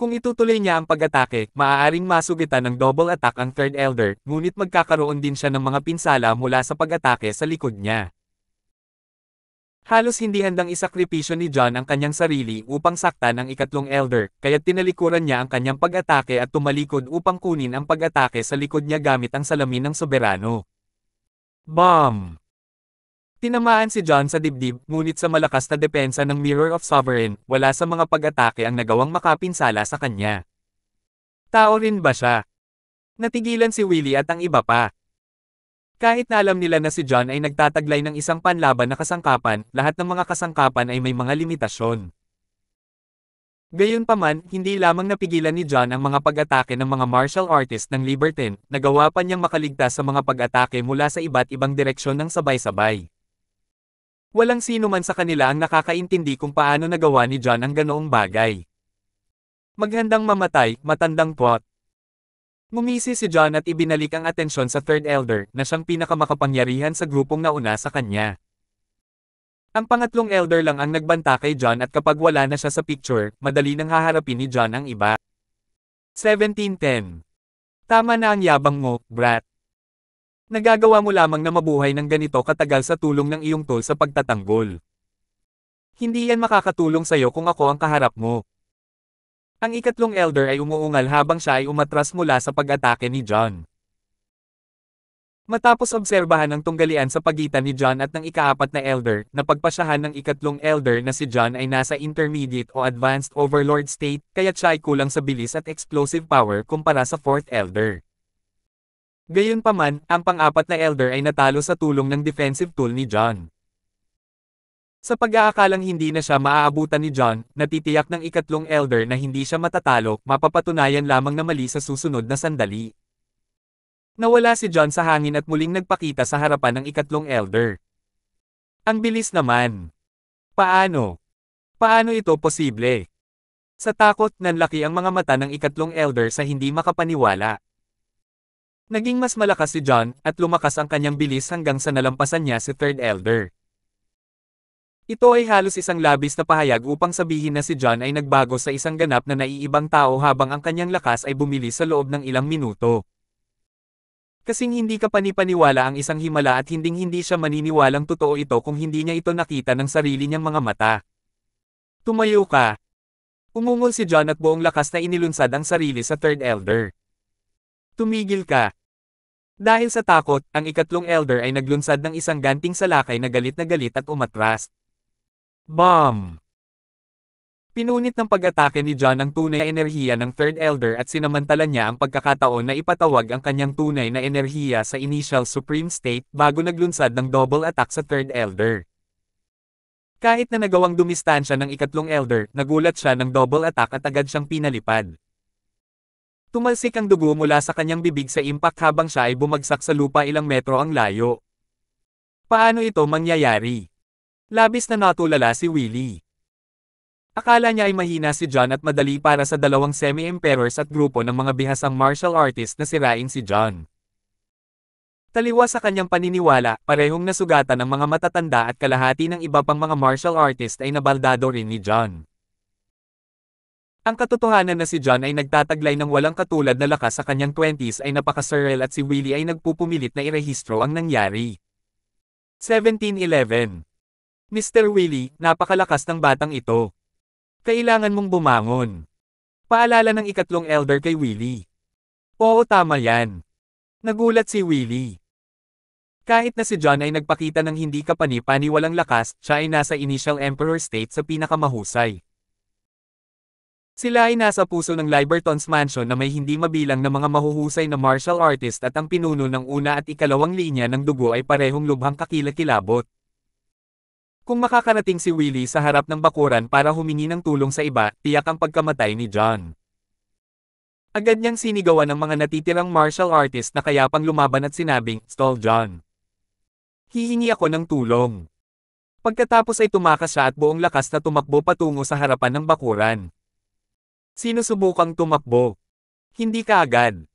Kung itutuloy niya ang pag-atake, maaaring masugitan ng double attack ang Third Elder, ngunit magkakaroon din siya ng mga pinsala mula sa pag-atake sa likod niya. Halos hindi handang isakripisyo ni John ang kanyang sarili upang saktan ang ikatlong elder, kaya tinalikuran niya ang kanyang pag-atake at tumalikod upang kunin ang pag-atake sa likod niya gamit ang salamin ng soberano. Bomb! Tinamaan si John sa dibdib, ngunit sa malakas na depensa ng Mirror of Sovereign, wala sa mga pag-atake ang nagawang makapinsala sa kanya. Tao rin ba siya? Natigilan si Willie at ang iba pa. Kahit na alam nila na si John ay nagtataglay ng isang panlaban na kasangkapan, lahat ng mga kasangkapan ay may mga limitasyon. Gayunpaman, hindi lamang napigilan ni John ang mga pag-atake ng mga martial artist ng Libertin, nagawa pa niyang makaligtas sa mga pag-atake mula sa iba't ibang direksyon ng sabay-sabay. Walang sino man sa kanila ang nakakaintindi kung paano nagawa ni John ang ganoong bagay. Maghandang mamatay, matandang plot. Ngumisi si John at ibinalik ang atensyon sa Third Elder na siyang pinakamakapangyarihan sa grupong nauna sa kanya. Ang pangatlong elder lang ang nagbanta kay John at kapag wala na siya sa picture, madali nang haharapin ni John ang iba. 1710 Tama na ang yabang mo, brat. Nagagawa mo lamang na mabuhay ng ganito katagal sa tulong ng iyong tool sa pagtatanggol. Hindi yan makakatulong sa'yo kung ako ang kaharap mo. Ang ikatlong elder ay umuungal habang siya ay umatras mula sa pag-atake ni John. Matapos obserbahan ang tunggalian sa pagitan ni John at ng ikaapat na elder, napagpasyahan ng ikatlong elder na si John ay nasa intermediate o advanced overlord state, kaya siya ay kulang sa bilis at explosive power kumpara sa fourth elder. Gayunpaman, ang pang-apat na elder ay natalo sa tulong ng defensive tool ni John. Sa pag-aakalang hindi na siya maaabutan ni John, natitiyak ng ikatlong elder na hindi siya matatalo, mapapatunayan lamang na mali sa susunod na sandali. Nawala si John sa hangin at muling nagpakita sa harapan ng ikatlong elder. Ang bilis naman. Paano? Paano ito posible? Sa takot, nanlaki ang mga mata ng ikatlong elder sa hindi makapaniwala. Naging mas malakas si John, at lumakas ang kanyang bilis hanggang sa nalampasan niya si Third Elder. Ito ay halos isang labis na pahayag upang sabihin na si John ay nagbago sa isang ganap na naiibang tao habang ang kanyang lakas ay bumili sa loob ng ilang minuto. Kasing hindi ka panipaniwala ang isang himala at hinding-hindi siya maniniwalang totoo ito kung hindi niya ito nakita ng sarili niyang mga mata. Tumayo ka. Umungol si John at buong lakas na inilunsad ang sarili sa Third Elder. Tumigil ka. Dahil sa takot, ang ikatlong elder ay naglunsad ng isang ganting salakay na galit na galit at umatras. Bomb! Pinunit ng pag-atake ni John ang tunay na enerhiya ng third elder at sinamantala niya ang pagkakataon na ipatawag ang kanyang tunay na enerhiya sa initial supreme state bago naglunsad ng double attack sa third elder. Kahit na nagawang dumistansya ng ikatlong elder, nagulat siya ng double attack at agad siyang pinalipad. Tumalsik ang dugo mula sa kanyang bibig sa impact habang siya ay bumagsak sa lupa ilang metro ang layo. Paano ito mangyayari? Labis na natulala si Willie. Akala niya ay mahina si John at madali para sa dalawang semi-emperors at grupo ng mga bihasang martial artist na sirain si John. Taliwa sa kanyang paniniwala, parehong nasugatan ang mga matatanda at kalahati ng iba pang mga martial artist ay nabaldado rin ni John. Ang katotohanan na si John ay nagtataglay ng walang katulad na lakas sa kanyang 20s ay napaka-surreal at si Willie ay nagpupumilit na irehistro ang nangyari. 1711 Mr. Willie, napakalakas ng batang ito. Kailangan mong bumangon. Paalala ng ikatlong elder kay Willie. Oo tama yan. Nagulat si Willie. Kahit na si John ay nagpakita ng hindi kapanipani kapanipaniwalang lakas, siya ay nasa initial emperor state sa pinakamahusay. Sila ay nasa puso ng Liberton's Mansion na may hindi mabilang na mga mahuhusay na martial artist at ang pinuno ng una at ikalawang linya ng dugo ay parehong lubhang kakilakilabot. Kung makakarating si Willie sa harap ng bakuran para humingi ng tulong sa iba, tiyak ang pagkamatay ni John. Agad niyang sinigawan ng mga natitirang martial artist na kaya pang lumaban at sinabing, Stall John. Hihingi ako ng tulong. Pagkatapos ay tumakas siya at buong lakas na tumakbo patungo sa harapan ng bakuran. Sinusubukang tumakbo. Hindi ka agad.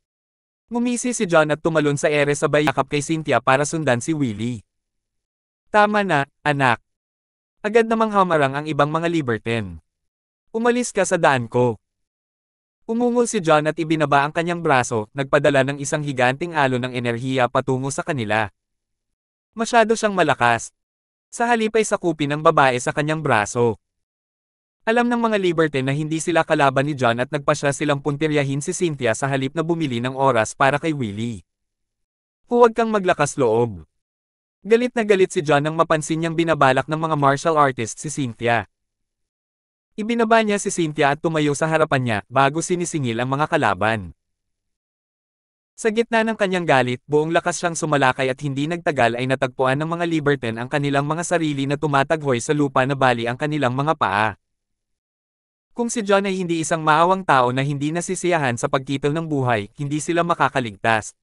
Ngumisi si John at tumalon sa ere sabay yakap kay Cynthia para sundan si Willie. Tama na, anak. Agad namang hamarang ang ibang mga liberten. Umalis ka sa daan ko. Umungol si John at ibinaba ang kanyang braso, nagpadala ng isang higanting alon ng enerhiya patungo sa kanila. Masyado siyang malakas. Sa halip ay sakupin ng babae sa kanyang braso. Alam ng mga Liberty na hindi sila kalaban ni John at nagpasya silang puntiryahin si Cynthia sa halip na bumili ng oras para kay Willie. Huwag kang maglakas loob. Galit na galit si John nang mapansin niyang binabalak ng mga martial artist si Cynthia. Ibinaba niya si Cynthia at tumayo sa harapan niya bago sinisingil ang mga kalaban. Sa gitna ng kanyang galit, buong lakas siyang sumalakay at hindi nagtagal ay natagpuan ng mga Liberten ang kanilang mga sarili na tumataghoy sa lupa na bali ang kanilang mga paa. Kung si John ay hindi isang maawang tao na hindi nasisiyahan sa pagkitil ng buhay, hindi sila makakaligtas.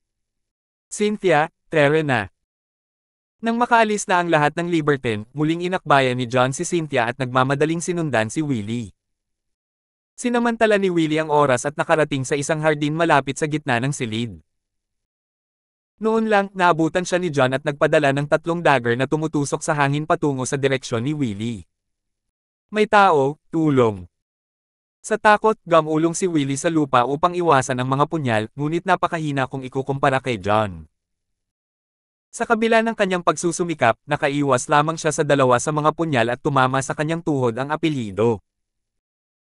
Cynthia, tere Nang makaalis na ang lahat ng Libertin, muling inakbayan ni John si Cynthia at nagmamadaling sinundan si Willie. Sinamantala ni Willie ang oras at nakarating sa isang hardin malapit sa gitna ng silid. Noon lang, naabutan siya ni John at nagpadala ng tatlong dagger na tumutusok sa hangin patungo sa direksyon ni Willie. May tao, tulong. Sa takot, gamulong si Willie sa lupa upang iwasan ang mga punyal, ngunit napakahina kung ikukumpara kay John. Sa kabila ng kanyang pagsusumikap, nakaiwas lamang siya sa dalawa sa mga punyal at tumama sa kanyang tuhod ang apelido.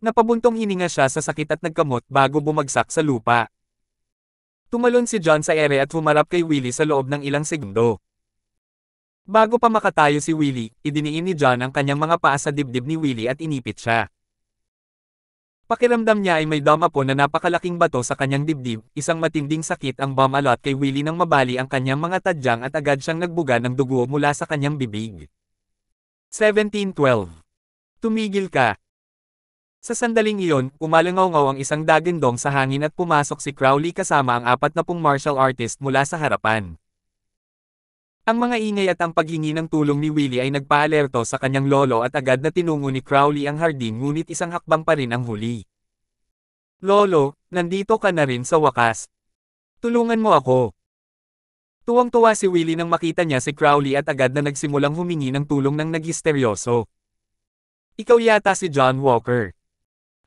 Napabuntong hininga siya sa sakit at nagkamot bago bumagsak sa lupa. Tumalon si John sa ere at humarap kay Willie sa loob ng ilang segundo. Bago pa makatayo si Willie, idiniin ni John ang kanyang mga paa sa dibdib ni Willie at inipit siya. Pakiramdam niya ay may damapo na napakalaking bato sa kanyang dibdib, isang matinding sakit ang bumalot kay Willie nang mabali ang kanyang mga tadyang at agad siyang nagbuga ng dugo mula sa kanyang bibig. 1712. Tumigil ka. Sa sandaling iyon, umalangaw ang isang dagendong sa hangin at pumasok si Crowley kasama ang apat na pung martial artist mula sa harapan. Ang mga ingay at ang paghingi ng tulong ni Willie ay nagpaalerto sa kanyang lolo at agad na tinungo ni Crowley ang hardin ngunit isang hakbang pa rin ang huli. Lolo, nandito ka na rin sa wakas. Tulungan mo ako. Tuwang-tuwa si Willie nang makita niya si Crowley at agad na nagsimulang humingi ng tulong ng nagisteryoso. Ikaw yata si John Walker.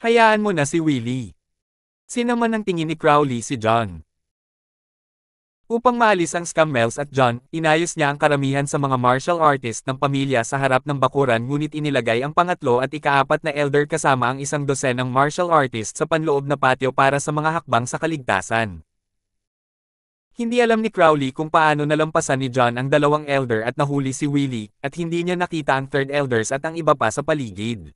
Hayaan mo na si Willie. Sinaman ang tingin ni Crowley si John. Upang maalis ang scam Mels at John, inayos niya ang karamihan sa mga martial artist ng pamilya sa harap ng bakuran ngunit inilagay ang pangatlo at ikaapat na elder kasama ang isang dosen ng martial artist sa panloob na patio para sa mga hakbang sa kaligtasan. Hindi alam ni Crowley kung paano nalampasan ni John ang dalawang elder at nahuli si Willie, at hindi niya nakita ang third elders at ang iba pa sa paligid.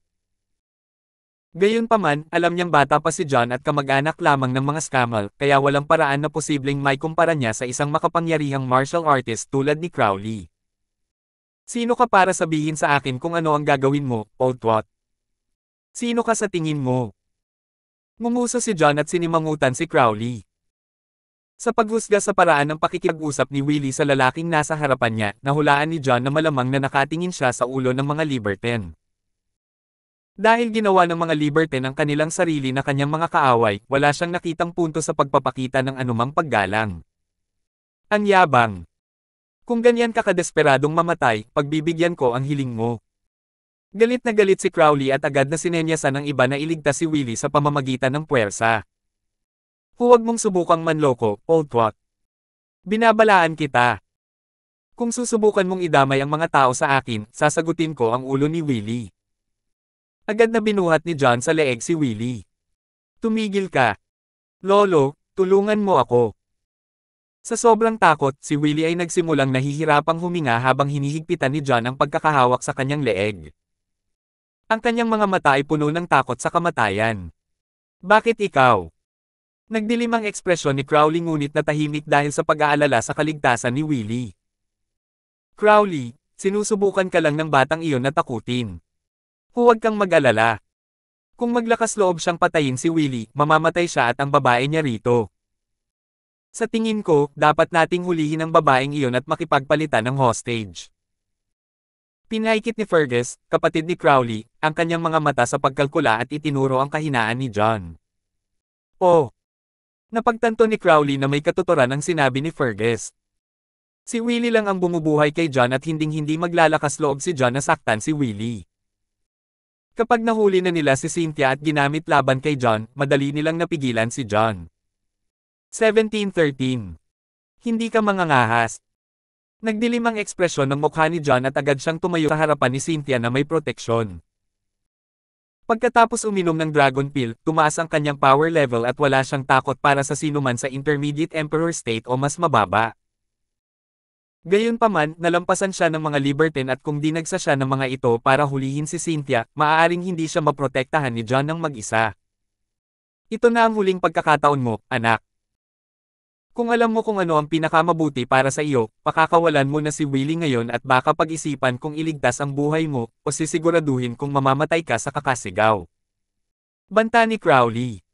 Gayunpaman, alam niyang bata pa si John at kamag-anak lamang ng mga scamal, kaya walang paraan na posibleng may kumpara niya sa isang makapangyarihang martial artist tulad ni Crowley. Sino ka para sabihin sa akin kung ano ang gagawin mo, old twat? Sino ka sa tingin mo? Mumuso si John at sinimangutan si Crowley. Sa paghusga sa paraan ng pakikipag-usap ni Willie sa lalaking nasa harapan niya, nahulaan ni John na malamang na nakatingin siya sa ulo ng mga Liberten. Dahil ginawa ng mga liberte ng kanilang sarili na kanyang mga kaaway, wala siyang nakitang punto sa pagpapakita ng anumang paggalang. Ang yabang. Kung ganyan ka kadesperadong mamatay, pagbibigyan ko ang hiling mo. Galit na galit si Crowley at agad na sinenyasan ng iba na iligtas si Willie sa pamamagitan ng puwersa. Huwag mong subukang manloko, old twat. Binabalaan kita. Kung susubukan mong idamay ang mga tao sa akin, sasagutin ko ang ulo ni Willie. Agad na binuhat ni John sa leeg si Willie. Tumigil ka. Lolo, tulungan mo ako. Sa sobrang takot, si Willie ay nagsimulang nahihirapang huminga habang hinihigpitan ni John ang pagkakahawak sa kanyang leeg. Ang kanyang mga mata ay puno ng takot sa kamatayan. Bakit ikaw? Nagdilim ang ekspresyon ni Crowley ngunit natahimik dahil sa pag-aalala sa kaligtasan ni Willie. Crowley, sinusubukan ka lang ng batang iyon na takutin. Huwag kang mag-alala. Kung maglakas loob siyang patayin si Willie, mamamatay siya at ang babae niya rito. Sa tingin ko, dapat nating hulihin ang babaeng iyon at makipagpalitan ng hostage. Pinaikit ni Fergus, kapatid ni Crowley, ang kanyang mga mata sa pagkalkula at itinuro ang kahinaan ni John. Oh! Napagtanto ni Crowley na may katuturan ang sinabi ni Fergus. Si Willie lang ang bumubuhay kay John at hinding-hindi maglalakas loob si John na saktan si Willie. Kapag nahuli na nila si Cynthia at ginamit laban kay John, madali nilang napigilan si John. 1713. Hindi ka mangangahas. Nagdilim ang ekspresyon ng mukha ni John at agad siyang tumayo sa harapan ni Cynthia na may proteksyon. Pagkatapos uminom ng dragon pill, tumaas ang kanyang power level at wala siyang takot para sa sinuman sa intermediate emperor state o mas mababa. Gayunpaman, nalampasan siya ng mga libertin at kung dinagsa siya ng mga ito para hulihin si Cynthia, maaaring hindi siya maprotektahan ni John ng mag-isa. Ito na ang huling pagkakataon mo, anak. Kung alam mo kung ano ang pinakamabuti para sa iyo, pakakawalan mo na si Willie ngayon at baka pag-isipan kung iligtas ang buhay mo o sisiguraduhin kung mamamatay ka sa kakasigaw. Banta ni Crowley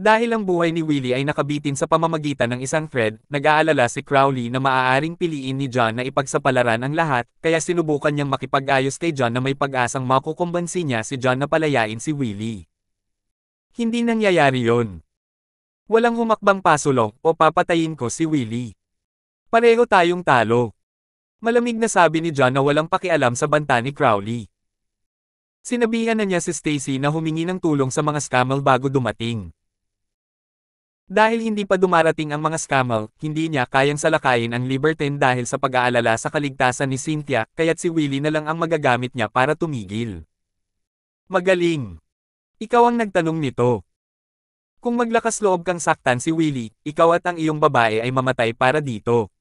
dahil ang buhay ni Willie ay nakabitin sa pamamagitan ng isang thread, nag-aalala si Crowley na maaaring piliin ni John na ipagsapalaran ang lahat, kaya sinubukan niyang makipag-ayos kay John na may pag-asang makukumbansi niya si John na palayain si Willie. Hindi nangyayari yon. Walang humakbang pasulong o papatayin ko si Willie. Pareho tayong talo. Malamig na sabi ni John na walang pakialam sa banta ni Crowley. Sinabihan na niya si Stacy na humingi ng tulong sa mga scammel bago dumating. Dahil hindi pa dumarating ang mga scammel, hindi niya kayang salakayin ang Libertine dahil sa pag-aalala sa kaligtasan ni Cynthia, kaya't si Willie na lang ang magagamit niya para tumigil. Magaling! Ikaw ang nagtanong nito. Kung maglakas loob kang saktan si Willie, ikaw at ang iyong babae ay mamatay para dito.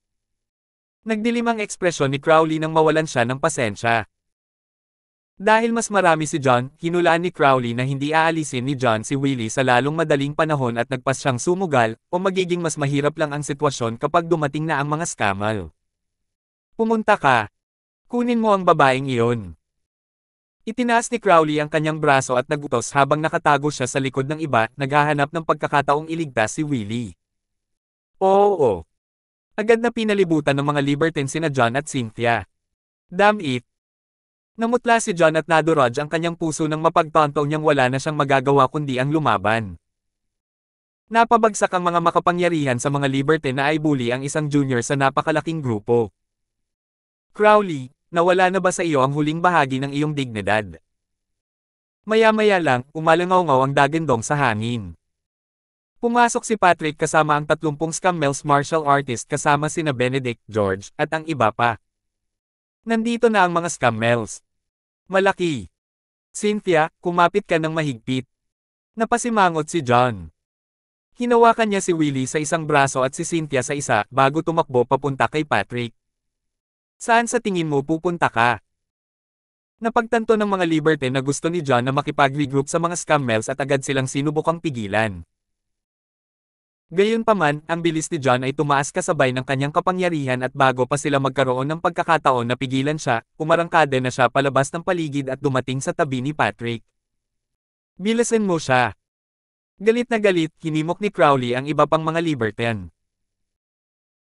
Nagdilim ang ekspresyon ni Crowley nang mawalan siya ng pasensya. Dahil mas marami si John, hinulaan ni Crowley na hindi aalisin ni John si Willie sa lalong madaling panahon at nagpas siyang sumugal, o magiging mas mahirap lang ang sitwasyon kapag dumating na ang mga scammal. Pumunta ka. Kunin mo ang babaeng iyon. Itinaas ni Crowley ang kanyang braso at nagutos habang nakatago siya sa likod ng iba, naghahanap ng pagkakataong iligtas si Willie. Oo. oo. Agad na pinalibutan ng mga libertine sina John at Cynthia. Damn it, Namutla si John at Nadoraj ang kanyang puso nang mapagtanto niyang wala na siyang magagawa kundi ang lumaban. Napabagsak ang mga makapangyarihan sa mga Liberty na ay bully ang isang junior sa napakalaking grupo. Crowley, nawala na ba sa iyo ang huling bahagi ng iyong dignidad? Maya-maya lang, umalangaw ang dagendong sa hangin. Pumasok si Patrick kasama ang 30 scammels martial artist kasama sina Benedict, George, at ang iba pa. Nandito na ang mga scammels. Malaki. Cynthia, kumapit ka ng mahigpit. Napasimangot si John. Hinawakan niya si Willie sa isang braso at si Cynthia sa isa bago tumakbo papunta kay Patrick. Saan sa tingin mo pupunta ka? Napagtanto ng mga Liberty na gusto ni John na makipag-regroup sa mga scammels at agad silang sinubukang pigilan. Gayunpaman, ang bilis ni John ay tumaas kasabay ng kanyang kapangyarihan at bago pa sila magkaroon ng pagkakataon na pigilan siya, umarangkade na siya palabas ng paligid at dumating sa tabi ni Patrick. Bilisan mo siya! Galit na galit, hinimok ni Crowley ang iba pang mga libertian.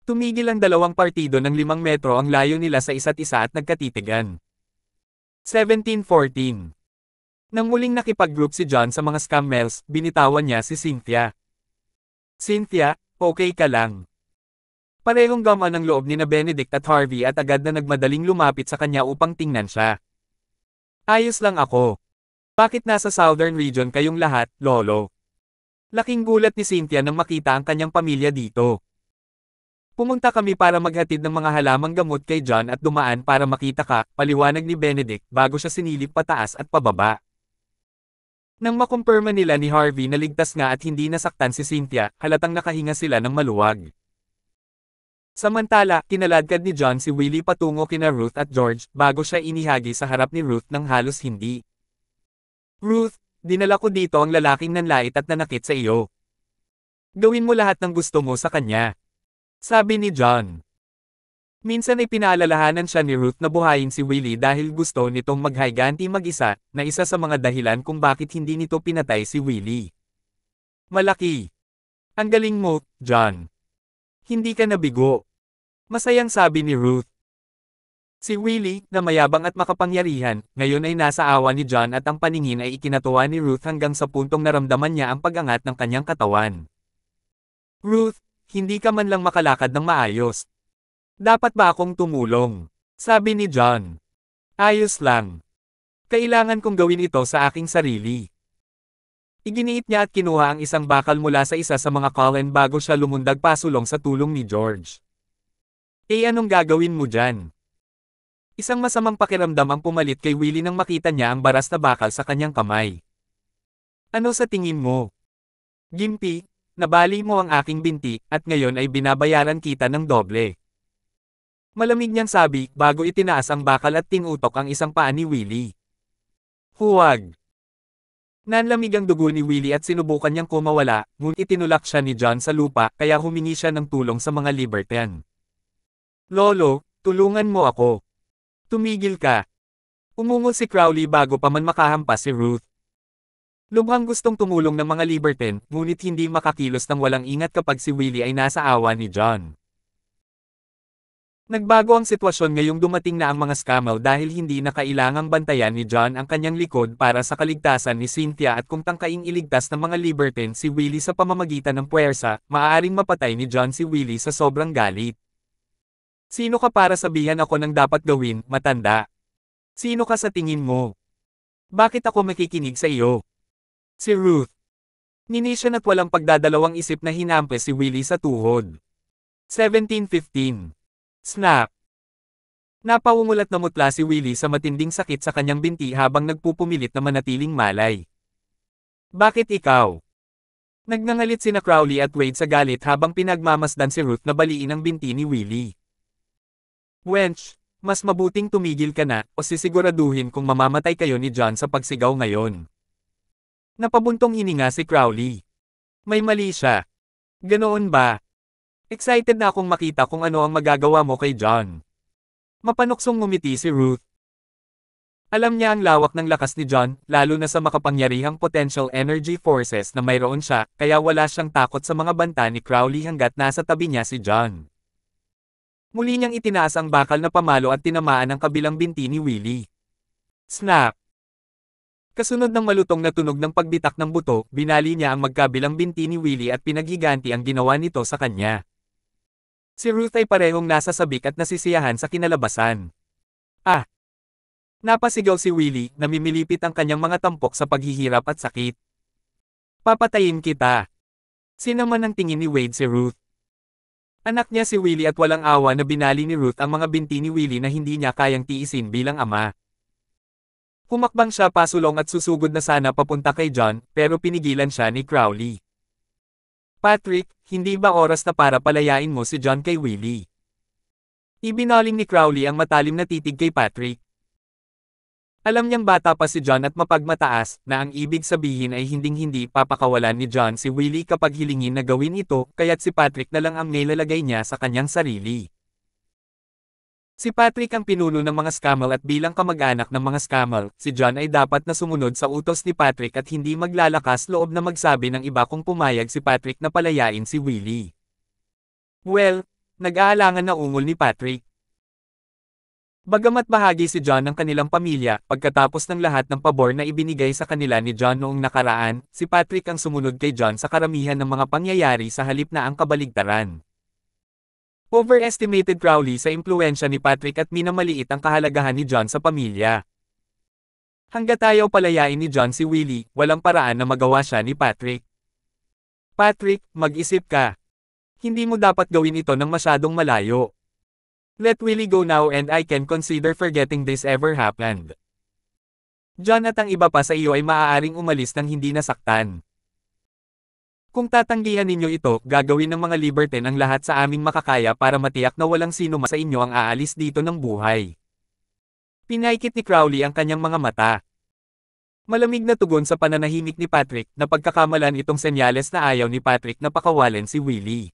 Tumigil ang dalawang partido ng limang metro ang layo nila sa isa't isa at nagkatitigan. 1714 Nang muling nakipag-group si John sa mga scammels, binitawan niya si Cynthia. Cynthia, okay ka lang. Parehong gama ang loob ni na Benedict at Harvey at agad na nagmadaling lumapit sa kanya upang tingnan siya. Ayos lang ako. Bakit nasa southern region kayong lahat, lolo? Laking gulat ni Cynthia nang makita ang kanyang pamilya dito. Pumunta kami para maghatid ng mga halamang gamot kay John at dumaan para makita ka, paliwanag ni Benedict bago siya sinilip pataas at pababa. Nang makumpirma nila ni Harvey na ligtas nga at hindi nasaktan si Cynthia, halatang nakahinga sila ng maluwag. Samantala, kinaladkad ni John si Willie patungo kina Ruth at George bago siya inihagi sa harap ni Ruth ng halos hindi. Ruth, dinala ko dito ang lalaking nanlait at nanakit sa iyo. Gawin mo lahat ng gusto mo sa kanya. Sabi ni John. Minsan ay pinaalalahanan siya ni Ruth na buhayin si Willie dahil gusto nitong maghiganti mag-isa, na isa sa mga dahilan kung bakit hindi nito pinatay si Willie. Malaki. Ang galing mo, John. Hindi ka nabigo. Masayang sabi ni Ruth. Si Willie, na mayabang at makapangyarihan, ngayon ay nasa awa ni John at ang paningin ay ikinatuwa ni Ruth hanggang sa puntong naramdaman niya ang pagangat ng kanyang katawan. Ruth, hindi ka man lang makalakad ng maayos, dapat ba akong tumulong? Sabi ni John. Ayos lang. Kailangan kong gawin ito sa aking sarili. Iginiit niya at kinuha ang isang bakal mula sa isa sa mga Colin bago siya lumundag pasulong sa tulong ni George. Eh anong gagawin mo dyan? Isang masamang pakiramdam ang pumalit kay Willie nang makita niya ang baras na bakal sa kanyang kamay. Ano sa tingin mo? Gimpy, nabali mo ang aking binti, at ngayon ay binabayaran kita ng doble. Malamig niyang sabi, bago itinaas ang bakal at tingutok ang isang paa ni Willie. Huwag! Nanlamig ang dugo ni Willie at sinubukan niyang kumawala, ngunit itinulak siya ni John sa lupa, kaya humingi siya ng tulong sa mga Libertian. Lolo, tulungan mo ako. Tumigil ka. Umungol si Crowley bago pa man makahampas si Ruth. Lubhang gustong tumulong ng mga Libertian, ngunit hindi makakilos ng walang ingat kapag si Willie ay nasa awa ni John. Nagbago ang sitwasyon ngayong dumating na ang mga scammel dahil hindi na kailangang bantayan ni John ang kanyang likod para sa kaligtasan ni Cynthia at kung tangkaing iligtas ng mga libertin si Willie sa pamamagitan ng puwersa, maaaring mapatay ni John si Willie sa sobrang galit. Sino ka para sabihan ako ng dapat gawin, matanda? Sino ka sa tingin mo? Bakit ako makikinig sa iyo? Si Ruth. Ninisyon at walang pagdadalawang isip na hinampas si Willie sa tuhod. 1715 Snap! Napaumulat na mutla si Willie sa matinding sakit sa kanyang binti habang nagpupumilit na manatiling malay. Bakit ikaw? Nagnangalit sina Crowley at Wade sa galit habang pinagmamasdan si Ruth na baliin ang binti ni Willie. Wench, mas mabuting tumigil ka na o sisiguraduhin kung mamamatay kayo ni John sa pagsigaw ngayon. Napabuntong hininga si Crowley. May mali siya. Ganoon ba? Excited na akong makita kung ano ang magagawa mo kay John. Mapanuksong ngumiti si Ruth. Alam niya ang lawak ng lakas ni John, lalo na sa makapangyarihang potential energy forces na mayroon siya, kaya wala siyang takot sa mga banta ni Crowley hanggat nasa tabi niya si John. Muli niyang itinaas ang bakal na pamalo at tinamaan ang kabilang binti ni Willie. Snap! Kasunod ng malutong na tunog ng pagbitak ng buto, binali niya ang magkabilang binti ni Willie at pinaghiganti ang ginawa nito sa kanya. Si Ruth ay parehong nasa sabik at nasisiyahan sa kinalabasan. Ah! Napasigaw si Willie, namimilipit ang kanyang mga tampok sa paghihirap at sakit. Papatayin kita! Sinaman ang tingin ni Wade si Ruth. Anak niya si Willie at walang awa na binali ni Ruth ang mga binti ni Willie na hindi niya kayang tiisin bilang ama. Kumakbang siya pasulong at susugod na sana papunta kay John, pero pinigilan siya ni Crowley. Patrick, hindi ba oras na para palayain mo si John kay Willie? Ibinaling ni Crowley ang matalim na titig kay Patrick. Alam niyang bata pa si John at mapagmataas na ang ibig sabihin ay hinding-hindi papakawalan ni John si Willie kapag hilingin na gawin ito kaya't si Patrick na lang ang nilalagay niya sa kanyang sarili. Si Patrick ang pinuno ng mga scammer at bilang kamag-anak ng mga scammer, si John ay dapat na sumunod sa utos ni Patrick at hindi maglalakas loob na magsabi ng iba kung pumayag si Patrick na palayain si Willie. Well, nag-aalangan na ungol ni Patrick. Bagamat bahagi si John ng kanilang pamilya, pagkatapos ng lahat ng pabor na ibinigay sa kanila ni John noong nakaraan, si Patrick ang sumunod kay John sa karamihan ng mga pangyayari sa halip na ang kabaligtaran. Overestimated Crowley sa impluensya ni Patrick at minamaliit ang kahalagahan ni John sa pamilya. Hangga tayo palayain ni John si Willie, walang paraan na magawa siya ni Patrick. Patrick, mag-isip ka. Hindi mo dapat gawin ito ng masyadong malayo. Let Willie go now and I can consider forgetting this ever happened. John at ang iba pa sa iyo ay maaaring umalis ng hindi nasaktan. Kung tatanggihan ninyo ito, gagawin ng mga Liberten ang lahat sa aming makakaya para matiyak na walang sino sa inyo ang aalis dito ng buhay. Pinaikit ni Crowley ang kanyang mga mata. Malamig na tugon sa pananahimik ni Patrick na pagkakamalan itong senyales na ayaw ni Patrick na pakawalan si Willie.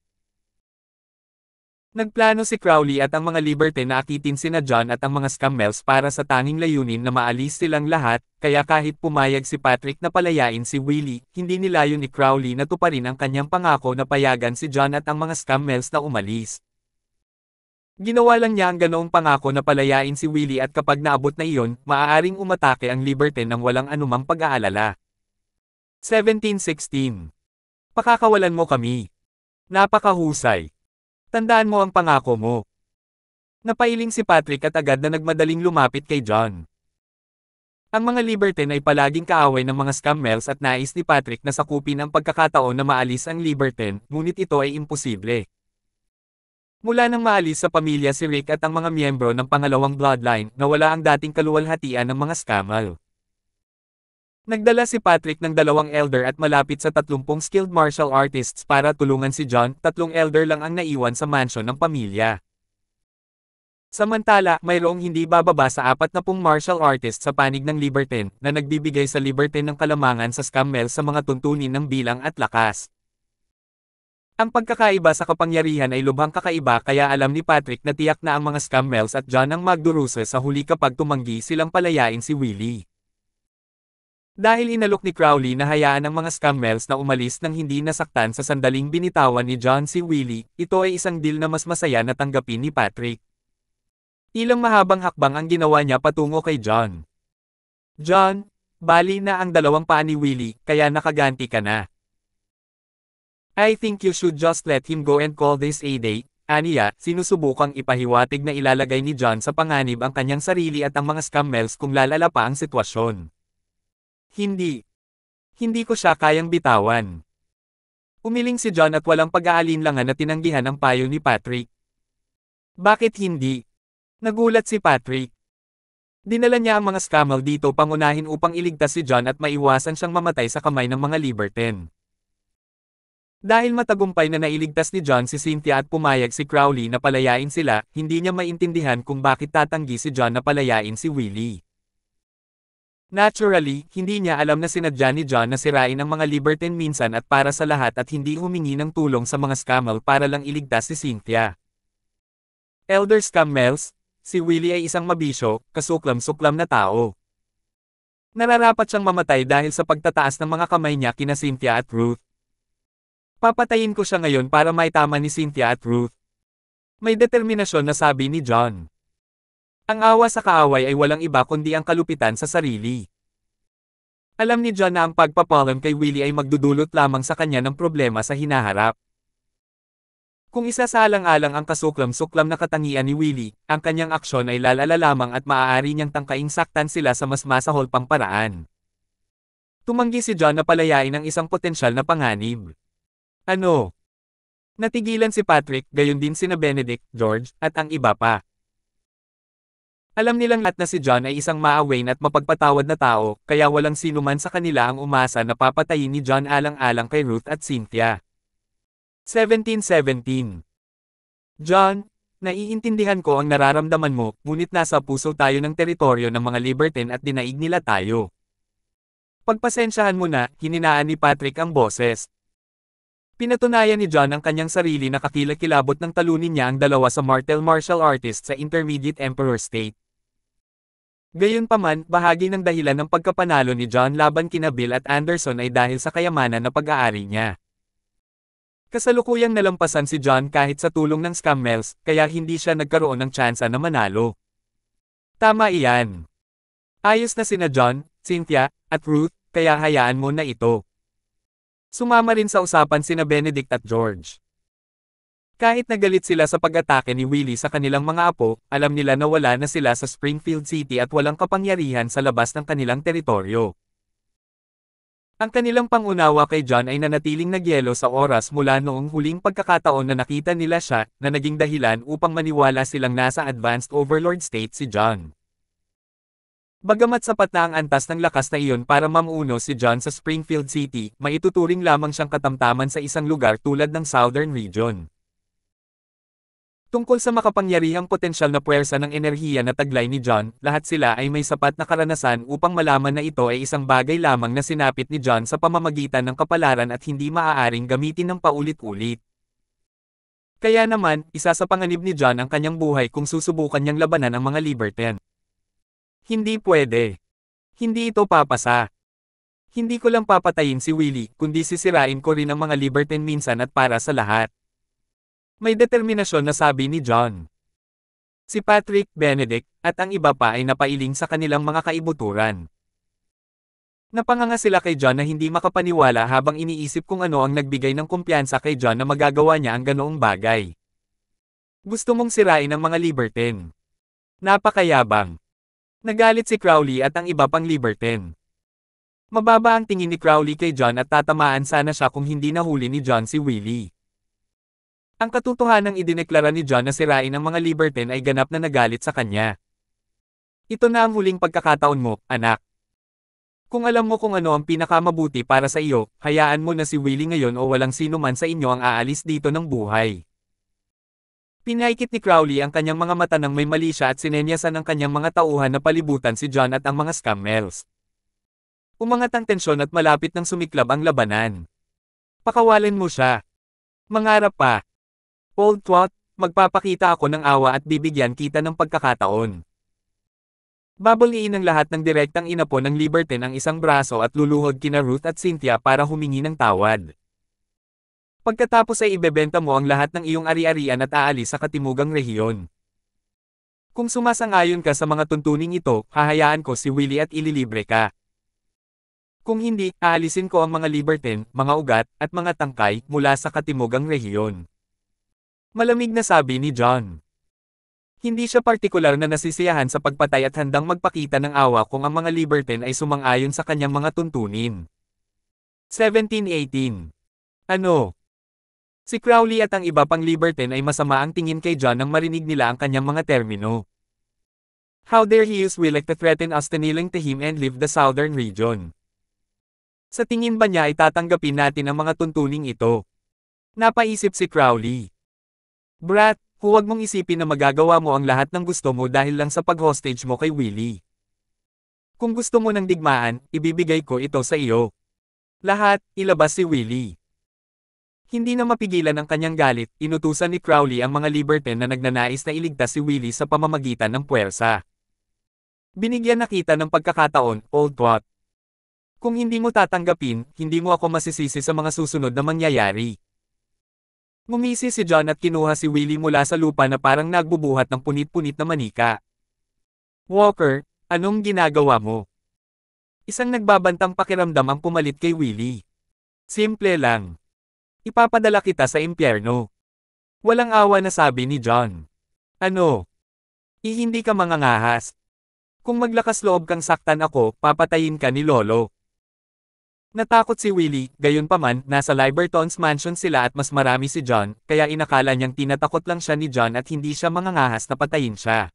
Nagplano si Crowley at ang mga Liberty na akitin sina John at ang mga scammels para sa tanging layunin na maalis silang lahat, kaya kahit pumayag si Patrick na palayain si Willie, hindi nilayon ni Crowley na tuparin ang kanyang pangako na payagan si John at ang mga scammels na umalis. Ginawa lang niya ang ganoong pangako na palayain si Willie at kapag naabot na iyon, maaaring umatake ang Liberty ng walang anumang pag-aalala. 1716 Pakakawalan mo kami. Napakahusay. Tandaan mo ang pangako mo. Napailing si Patrick at agad na nagmadaling lumapit kay John. Ang mga Liberten ay palaging kaaway ng mga scammers at nais ni Patrick na sakupin ang pagkakataon na maalis ang Liberten, ngunit ito ay imposible. Mula nang maalis sa pamilya si Rick at ang mga miyembro ng pangalawang bloodline, nawala ang dating kaluwalhatian ng mga scammers. Nagdala si Patrick ng dalawang elder at malapit sa 30 skilled martial artists para tulungan si John, tatlong elder lang ang naiwan sa mansion ng pamilya. Samantala, mayroong hindi bababa sa 40 martial artists sa panig ng Liberten, na nagbibigay sa Liberten ng kalamangan sa scammel sa mga tuntunin ng bilang at lakas. Ang pagkakaiba sa kapangyarihan ay lubhang kakaiba kaya alam ni Patrick na tiyak na ang mga scammels at John ang magdurusa sa huli kapag tumanggi silang palayain si Willie. Dahil inalok ni Crowley na hayaan ang mga scammels na umalis nang hindi nasaktan sa sandaling binitawan ni John C. Willie, ito ay isang deal na mas masaya na tanggapin ni Patrick. Ilang mahabang hakbang ang ginawa niya patungo kay John. John, bali na ang dalawang paa ni Willie, kaya nakaganti ka na. I think you should just let him go and call this a day, Aniya, sinusubukang ipahiwatig na ilalagay ni John sa panganib ang kanyang sarili at ang mga scammels kung lalala pa ang sitwasyon. Hindi. Hindi ko siya kayang bitawan. Umiling si John at walang pag-aalinlangan na tinanggihan ang payo ni Patrick. Bakit hindi? Nagulat si Patrick. Dinala niya ang mga scammel dito pangunahin upang iligtas si John at maiwasan siyang mamatay sa kamay ng mga Liberten. Dahil matagumpay na nailigtas ni John si Cynthia at pumayag si Crowley na palayain sila, hindi niya maintindihan kung bakit tatanggi si John na palayain si Willie. Naturally, hindi niya alam na sinadya ni John na sirain ang mga Liberten minsan at para sa lahat at hindi humingi ng tulong sa mga scammel para lang iligtas si Cynthia. Elder Scammels, si Willie ay isang mabisyo, kasuklam-suklam na tao. Nararapat siyang mamatay dahil sa pagtataas ng mga kamay niya kina Cynthia at Ruth. Papatayin ko siya ngayon para maitama ni Cynthia at Ruth. May determinasyon na sabi ni John. Ang awa sa kaaway ay walang iba kundi ang kalupitan sa sarili. Alam ni John na ang pagpapalam kay Willie ay magdudulot lamang sa kanya ng problema sa hinaharap. Kung isasalang-alang ang kasuklam-suklam na katangian ni Willie, ang kanyang aksyon ay lalala lamang at maaari niyang tangkaing saktan sila sa mas masahol pang paraan. Tumanggi si John na palayain ang isang potensyal na panganib. Ano? Natigilan si Patrick, gayon din sina Benedict, George, at ang iba pa. Alam nilang lahat na si John ay isang maawain at mapagpatawad na tao, kaya walang sinuman sa kanila ang umasa na papatayin ni John alang-alang kay Ruth at Cynthia. 1717 John, naiintindihan ko ang nararamdaman mo, ngunit nasa puso tayo ng teritoryo ng mga libertin at dinaig nila tayo. Pagpasensyahan mo na, hininaan ni Patrick ang boses. Pinatunayan ni John ang kanyang sarili na kakilakilabot ng talunin niya ang dalawa sa Martel Martial Artist sa Intermediate Emperor State. Gayunpaman, bahagi ng dahilan ng pagkapanalo ni John laban kina Bill at Anderson ay dahil sa kayamanan na pag-aari niya. Kasalukuyang nalampasan si John kahit sa tulong ng scammels, kaya hindi siya nagkaroon ng tsansa na manalo. Tama iyan. Ayos na sina John, Cynthia, at Ruth, kaya hayaan mo na ito. Sumama rin sa usapan sina Benedict at George. Kahit nagalit sila sa pag-atake ni Willie sa kanilang mga apo, alam nila na wala na sila sa Springfield City at walang kapangyarihan sa labas ng kanilang teritoryo. Ang kanilang pangunawa kay John ay nanatiling nagyelo sa oras mula noong huling pagkakataon na nakita nila siya, na naging dahilan upang maniwala silang nasa Advanced Overlord State si John. Bagamat sapat na ang antas ng lakas na iyon para mamuno si John sa Springfield City, maituturing lamang siyang katamtaman sa isang lugar tulad ng Southern Region. Tungkol sa makapangyarihang potensyal na puwersa ng enerhiya na taglay ni John, lahat sila ay may sapat na karanasan upang malaman na ito ay isang bagay lamang na sinapit ni John sa pamamagitan ng kapalaran at hindi maaaring gamitin ng paulit-ulit. Kaya naman, isa sa panganib ni John ang kanyang buhay kung susubukan niyang labanan ang mga liberten. Hindi pwede. Hindi ito papasa. Hindi ko lang papatayin si Willie, kundi sisirain ko rin ang mga liberten minsan at para sa lahat. May determinasyon na sabi ni John. Si Patrick, Benedict, at ang iba pa ay napailing sa kanilang mga kaibuturan. Napanganga sila kay John na hindi makapaniwala habang iniisip kung ano ang nagbigay ng kumpiyansa kay John na magagawa niya ang ganoong bagay. Gusto mong sirain ang mga Libertin. Napakayabang. Nagalit si Crowley at ang iba pang Libertin. Mababa ang tingin ni Crowley kay John at tatamaan sana siya kung hindi nahuli ni John si Willie. Ang katotohanang idineklara ni John na sirain ang mga libertin ay ganap na nagalit sa kanya. Ito na ang huling pagkakataon mo, anak. Kung alam mo kung ano ang pinakamabuti para sa iyo, hayaan mo na si Willie ngayon o walang sino man sa inyo ang aalis dito ng buhay. Pinaikit ni Crowley ang kanyang mga mata nang may mali siya at sinenyasan ang kanyang mga tauhan na palibutan si John at ang mga scammels. Umangat ang tensyon at malapit ng sumiklab ang labanan. Pakawalan mo siya. Mangarap pa. Old twat, magpapakita ako ng awa at bibigyan kita ng pagkakataon. Babaliin ng lahat ng direktang inapo ng Liberty ang isang braso at luluhod kina Ruth at Cynthia para humingi ng tawad. Pagkatapos ay ibebenta mo ang lahat ng iyong ari-arian at aalis sa katimugang rehiyon. Kung sumasangayon ka sa mga tuntuning ito, hahayaan ko si Willie at ililibre ka. Kung hindi, aalisin ko ang mga libertin, mga ugat, at mga tangkay mula sa katimugang rehiyon. Malamig na sabi ni John. Hindi siya partikular na nasisiyahan sa pagpatay at handang magpakita ng awa kung ang mga libertin ay sumang-ayon sa kanyang mga tuntunin. 1718. Ano? Si Crowley at ang iba pang libertin ay masama ang tingin kay John nang marinig nila ang kanyang mga termino. How dare he use Willick to threaten us to kneeling to him and leave the southern region. Sa tingin ba niya ay tatanggapin natin ang mga tuntuning ito? Napaisip si Crowley. Brat, huwag mong isipin na magagawa mo ang lahat ng gusto mo dahil lang sa pag-hostage mo kay Willie. Kung gusto mo ng digmaan, ibibigay ko ito sa iyo. Lahat, ilabas si Willie. Hindi na mapigilan ang kanyang galit, inutusan ni Crowley ang mga liberten na nagnanais na iligtas si Willie sa pamamagitan ng puwersa. Binigyan na kita ng pagkakataon, old pot. Kung hindi mo tatanggapin, hindi mo ako masisisi sa mga susunod na mangyayari. Ngumisi si John at kinuha si Willie mula sa lupa na parang nagbubuhat ng punit-punit na manika. Walker, anong ginagawa mo? Isang nagbabantang pakiramdam ang pumalit kay Willie. Simple lang. Ipapadala kita sa impyerno. Walang awa na sabi ni John. Ano? I hindi ka mangangahas. Kung maglakas loob kang saktan ako, papatayin ka ni Lolo. Natakot si Willie, gayon paman, nasa Liberton's mansion sila at mas marami si John, kaya inakala niyang tinatakot lang siya ni John at hindi siya mangangahas na patayin siya.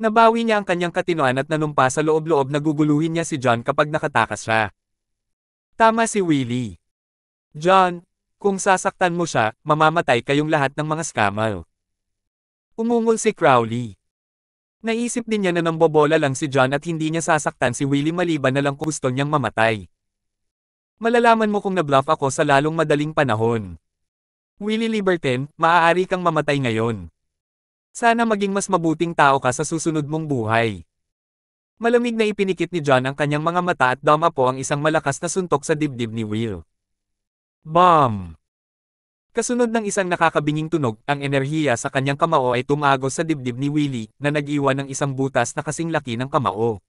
Nabawi niya ang kanyang katinoan at nanumpa sa loob-loob na guguluhin niya si John kapag nakatakas siya. Tama si Willie. John, kung sasaktan mo siya, mamamatay kayong lahat ng mga scamal. Umungol si Crowley. Naisip din niya na nambobola lang si John at hindi niya sasaktan si Willie maliban na lang kung gusto niyang mamatay. Malalaman mo kung nabluff ako sa lalong madaling panahon. Willie Liberten, maaari kang mamatay ngayon. Sana maging mas mabuting tao ka sa susunod mong buhay. Malamig na ipinikit ni John ang kanyang mga mata at dama po ang isang malakas na suntok sa dibdib ni Will. BAM! Kasunod ng isang nakakabinging tunog, ang enerhiya sa kanyang kamao ay tumago sa dibdib ni Willie, na nag-iwan ng isang butas na kasing laki ng kamao.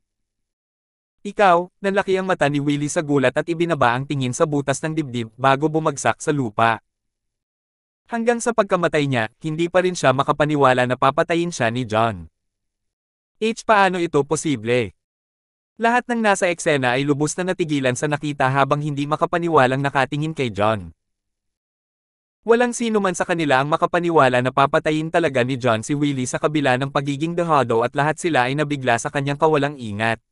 Ikaw, nanlaki ang mata ni Willie sa gulat at ibinaba ang tingin sa butas ng dibdib bago bumagsak sa lupa. Hanggang sa pagkamatay niya, hindi pa rin siya makapaniwala na papatayin siya ni John. H. Paano ito posible? Lahat ng nasa eksena ay lubos na natigilan sa nakita habang hindi makapaniwalang nakatingin kay John. Walang sino man sa kanila ang makapaniwala na papatayin talaga ni John si Willie sa kabila ng pagiging dehado at lahat sila ay nabigla sa kanyang kawalang ingat.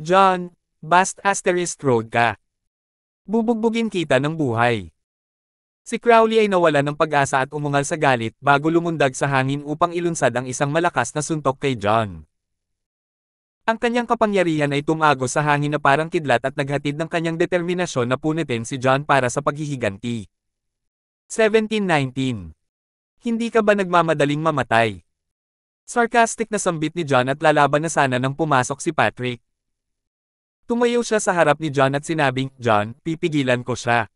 John, bast asterisk road ka. Bubugbugin kita ng buhay. Si Crowley ay nawala ng pag-asa at umungal sa galit bago lumundag sa hangin upang ilunsad ang isang malakas na suntok kay John. Ang kanyang kapangyarihan ay tumago sa hangin na parang kidlat at naghatid ng kanyang determinasyon na punitin si John para sa paghihiganti. 1719 Hindi ka ba nagmamadaling mamatay? Sarcastic na sambit ni John at lalaban na sana nang pumasok si Patrick. Tumayo siya sa harap ni John at sinabing, John, pipigilan ko siya.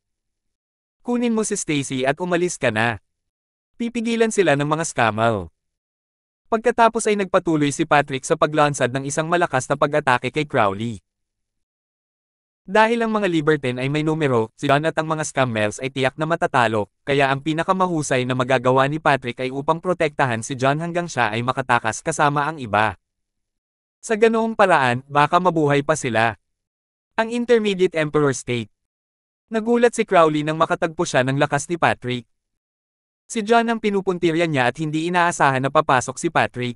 Kunin mo si Stacy at umalis ka na. Pipigilan sila ng mga scamal. Pagkatapos ay nagpatuloy si Patrick sa paglansad ng isang malakas na pag-atake kay Crowley. Dahil ang mga Libertine ay may numero, si John at ang mga scammels ay tiyak na matatalo, kaya ang pinakamahusay na magagawa ni Patrick ay upang protektahan si John hanggang siya ay makatakas kasama ang iba. Sa ganoong paraan, baka mabuhay pa sila ang Intermediate Emperor State. Nagulat si Crowley nang makatagpo siya ng lakas ni Patrick. Si John ang pinupuntirya niya at hindi inaasahan na papasok si Patrick.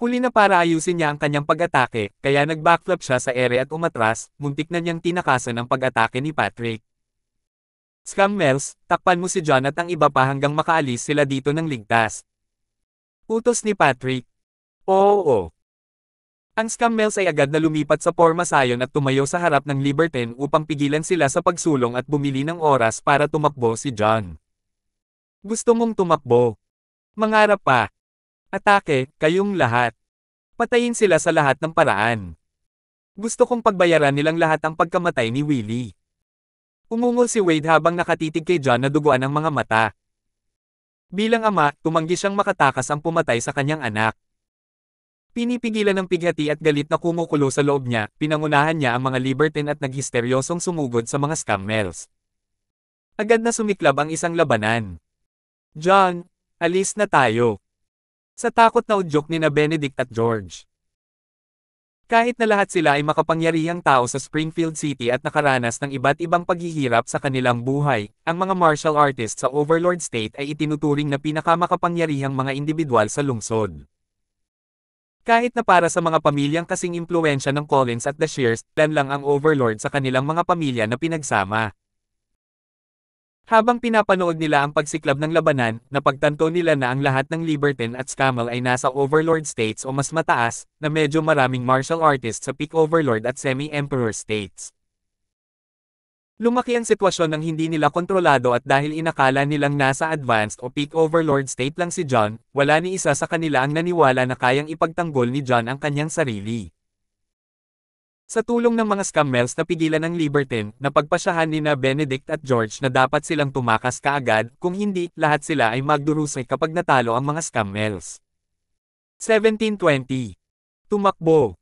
Huli na para ayusin niya ang kanyang pag-atake, kaya nag-backflip siya sa ere at umatras, muntik na niyang tinakasan ang pag-atake ni Patrick. Scammels, takpan mo si John at ang iba pa hanggang makaalis sila dito ng ligtas. Utos ni Patrick. Oo, oo. Ang scammels ay agad na lumipat sa Porma Sayon at tumayo sa harap ng Liberten upang pigilan sila sa pagsulong at bumili ng oras para tumakbo si John. Gusto mong tumakbo? Mangarap pa. Atake, kayong lahat. Patayin sila sa lahat ng paraan. Gusto kong pagbayaran nilang lahat ang pagkamatay ni Willie. Umungol si Wade habang nakatitig kay John na duguan ang mga mata. Bilang ama, tumanggi siyang makatakas ang pumatay sa kanyang anak. Pinipigilan ng pighati at galit na kumukulo sa loob niya, pinangunahan niya ang mga libertin at naghisteryosong sumugod sa mga scammers. Agad na sumiklab ang isang labanan. John, alis na tayo. Sa takot na udyok ni na Benedict at George. Kahit na lahat sila ay makapangyarihang tao sa Springfield City at nakaranas ng iba't ibang paghihirap sa kanilang buhay, ang mga martial artists sa Overlord State ay itinuturing na pinakamakapangyarihang mga individual sa lungsod. Kahit na para sa mga pamilyang kasing impluensya ng Collins at the Shears, plan lang ang overlord sa kanilang mga pamilya na pinagsama. Habang pinapanood nila ang pagsiklab ng labanan, napagtanto nila na ang lahat ng Liberton at Scammel ay nasa overlord states o mas mataas, na medyo maraming martial artists sa peak overlord at semi-emperor states. Lumaki ang sitwasyon ng hindi nila kontrolado at dahil inakala nilang nasa advanced o peak overlord state lang si John, wala ni isa sa kanila ang naniwala na kayang ipagtanggol ni John ang kanyang sarili. Sa tulong ng mga scammers na pigilan ng Libertin, napagpasyahan ni na Benedict at George na dapat silang tumakas kaagad, kung hindi, lahat sila ay magdurusay kapag natalo ang mga scammers. 1720. Tumakbo.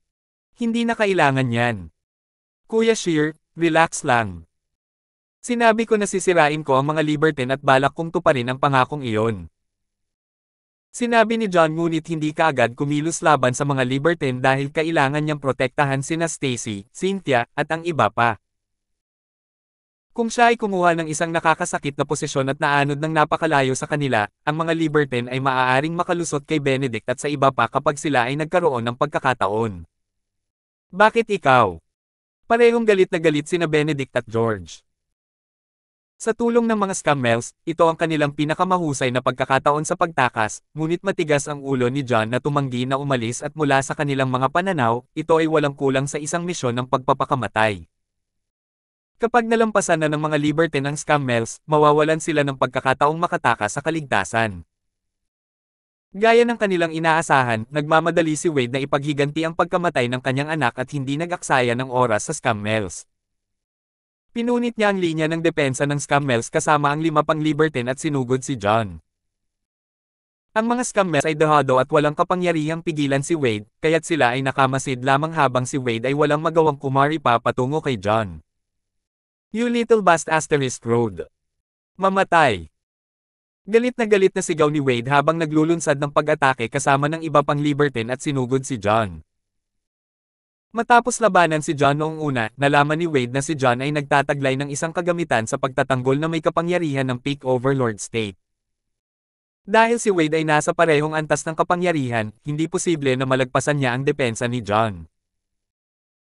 Hindi na kailangan yan. Kuya Sheer, relax lang. Sinabi ko na sisirain ko ang mga libertin at balak kong tuparin ang pangakong iyon. Sinabi ni John ngunit hindi kaagad kumilos laban sa mga libertin dahil kailangan niyang protektahan sina Stacy, Cynthia, at ang iba pa. Kung siya ay kumuha ng isang nakakasakit na posisyon at naanod ng napakalayo sa kanila, ang mga libertin ay maaaring makalusot kay Benedict at sa iba pa kapag sila ay nagkaroon ng pagkakataon. Bakit ikaw? Parehong galit na galit sina Benedict at George. Sa tulong ng mga scammers, ito ang kanilang pinakamahusay na pagkakataon sa pagtakas, ngunit matigas ang ulo ni John na tumanggi na umalis at mula sa kanilang mga pananaw, ito ay walang kulang sa isang misyon ng pagpapakamatay. Kapag nalampasan na ng mga liberty ng scammers, mawawalan sila ng pagkakataong makatakas sa kaligtasan. Gaya ng kanilang inaasahan, nagmamadali si Wade na ipaghiganti ang pagkamatay ng kanyang anak at hindi nag-aksaya ng oras sa scammers. Pinunit niya ang linya ng depensa ng scammels kasama ang lima pang libertin at sinugod si John. Ang mga scammels ay dehado at walang kapangyarihang pigilan si Wade, kaya't sila ay nakamasid lamang habang si Wade ay walang magawang kumari pa patungo kay John. You little bast asterisk road. Mamatay. Galit na galit na sigaw ni Wade habang naglulunsad ng pag-atake kasama ng iba pang libertin at sinugod si John. Matapos labanan si John noong una, nalaman ni Wade na si John ay nagtataglay ng isang kagamitan sa pagtatanggol na may kapangyarihan ng Peak Overlord State. Dahil si Wade ay nasa parehong antas ng kapangyarihan, hindi posible na malagpasan niya ang depensa ni John.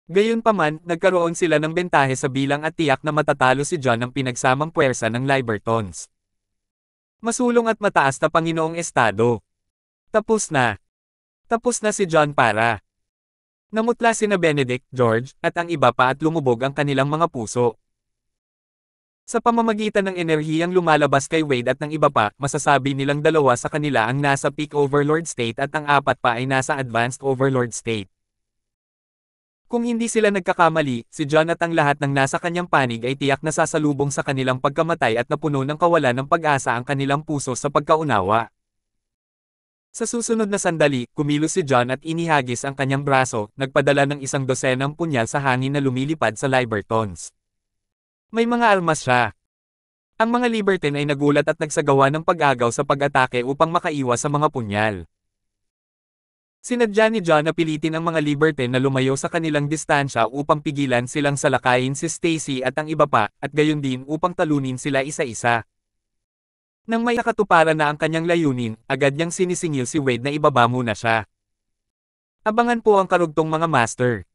Gayunpaman, nagkaroon sila ng bentahe sa bilang at tiyak na matatalo si John ng pinagsamang puwersa ng Libertons. Masulong at mataas na Panginoong Estado. Tapos na. Tapos na si John para. Namutla sina Benedict, George, at ang iba pa at lumubog ang kanilang mga puso. Sa pamamagitan ng enerhiyang lumalabas kay Wade at ng iba pa, masasabi nilang dalawa sa kanila ang nasa peak overlord state at ang apat pa ay nasa advanced overlord state. Kung hindi sila nagkakamali, si John at ang lahat ng nasa kanyang panig ay tiyak na sasalubong sa kanilang pagkamatay at napuno ng kawalan ng pag-asa ang kanilang puso sa pagkaunawa. Sa susunod na sandali, kumilos si John at inihagis ang kanyang braso, nagpadala ng isang dosenang punyal sa hangin na lumilipad sa Libertons. May mga almas siya. Ang mga Liberton ay nagulat at nagsagawa ng pag-agaw sa pag-atake upang makaiwas sa mga punyal. Sinadya ni John na pilitin ang mga Liberty na lumayo sa kanilang distansya upang pigilan silang salakayin si Stacy at ang iba pa, at gayon din upang talunin sila isa-isa. Nang may nakatuparan na ang kanyang layunin, agad niyang sinisingil si Wade na ibaba muna siya. Abangan po ang karugtong mga master.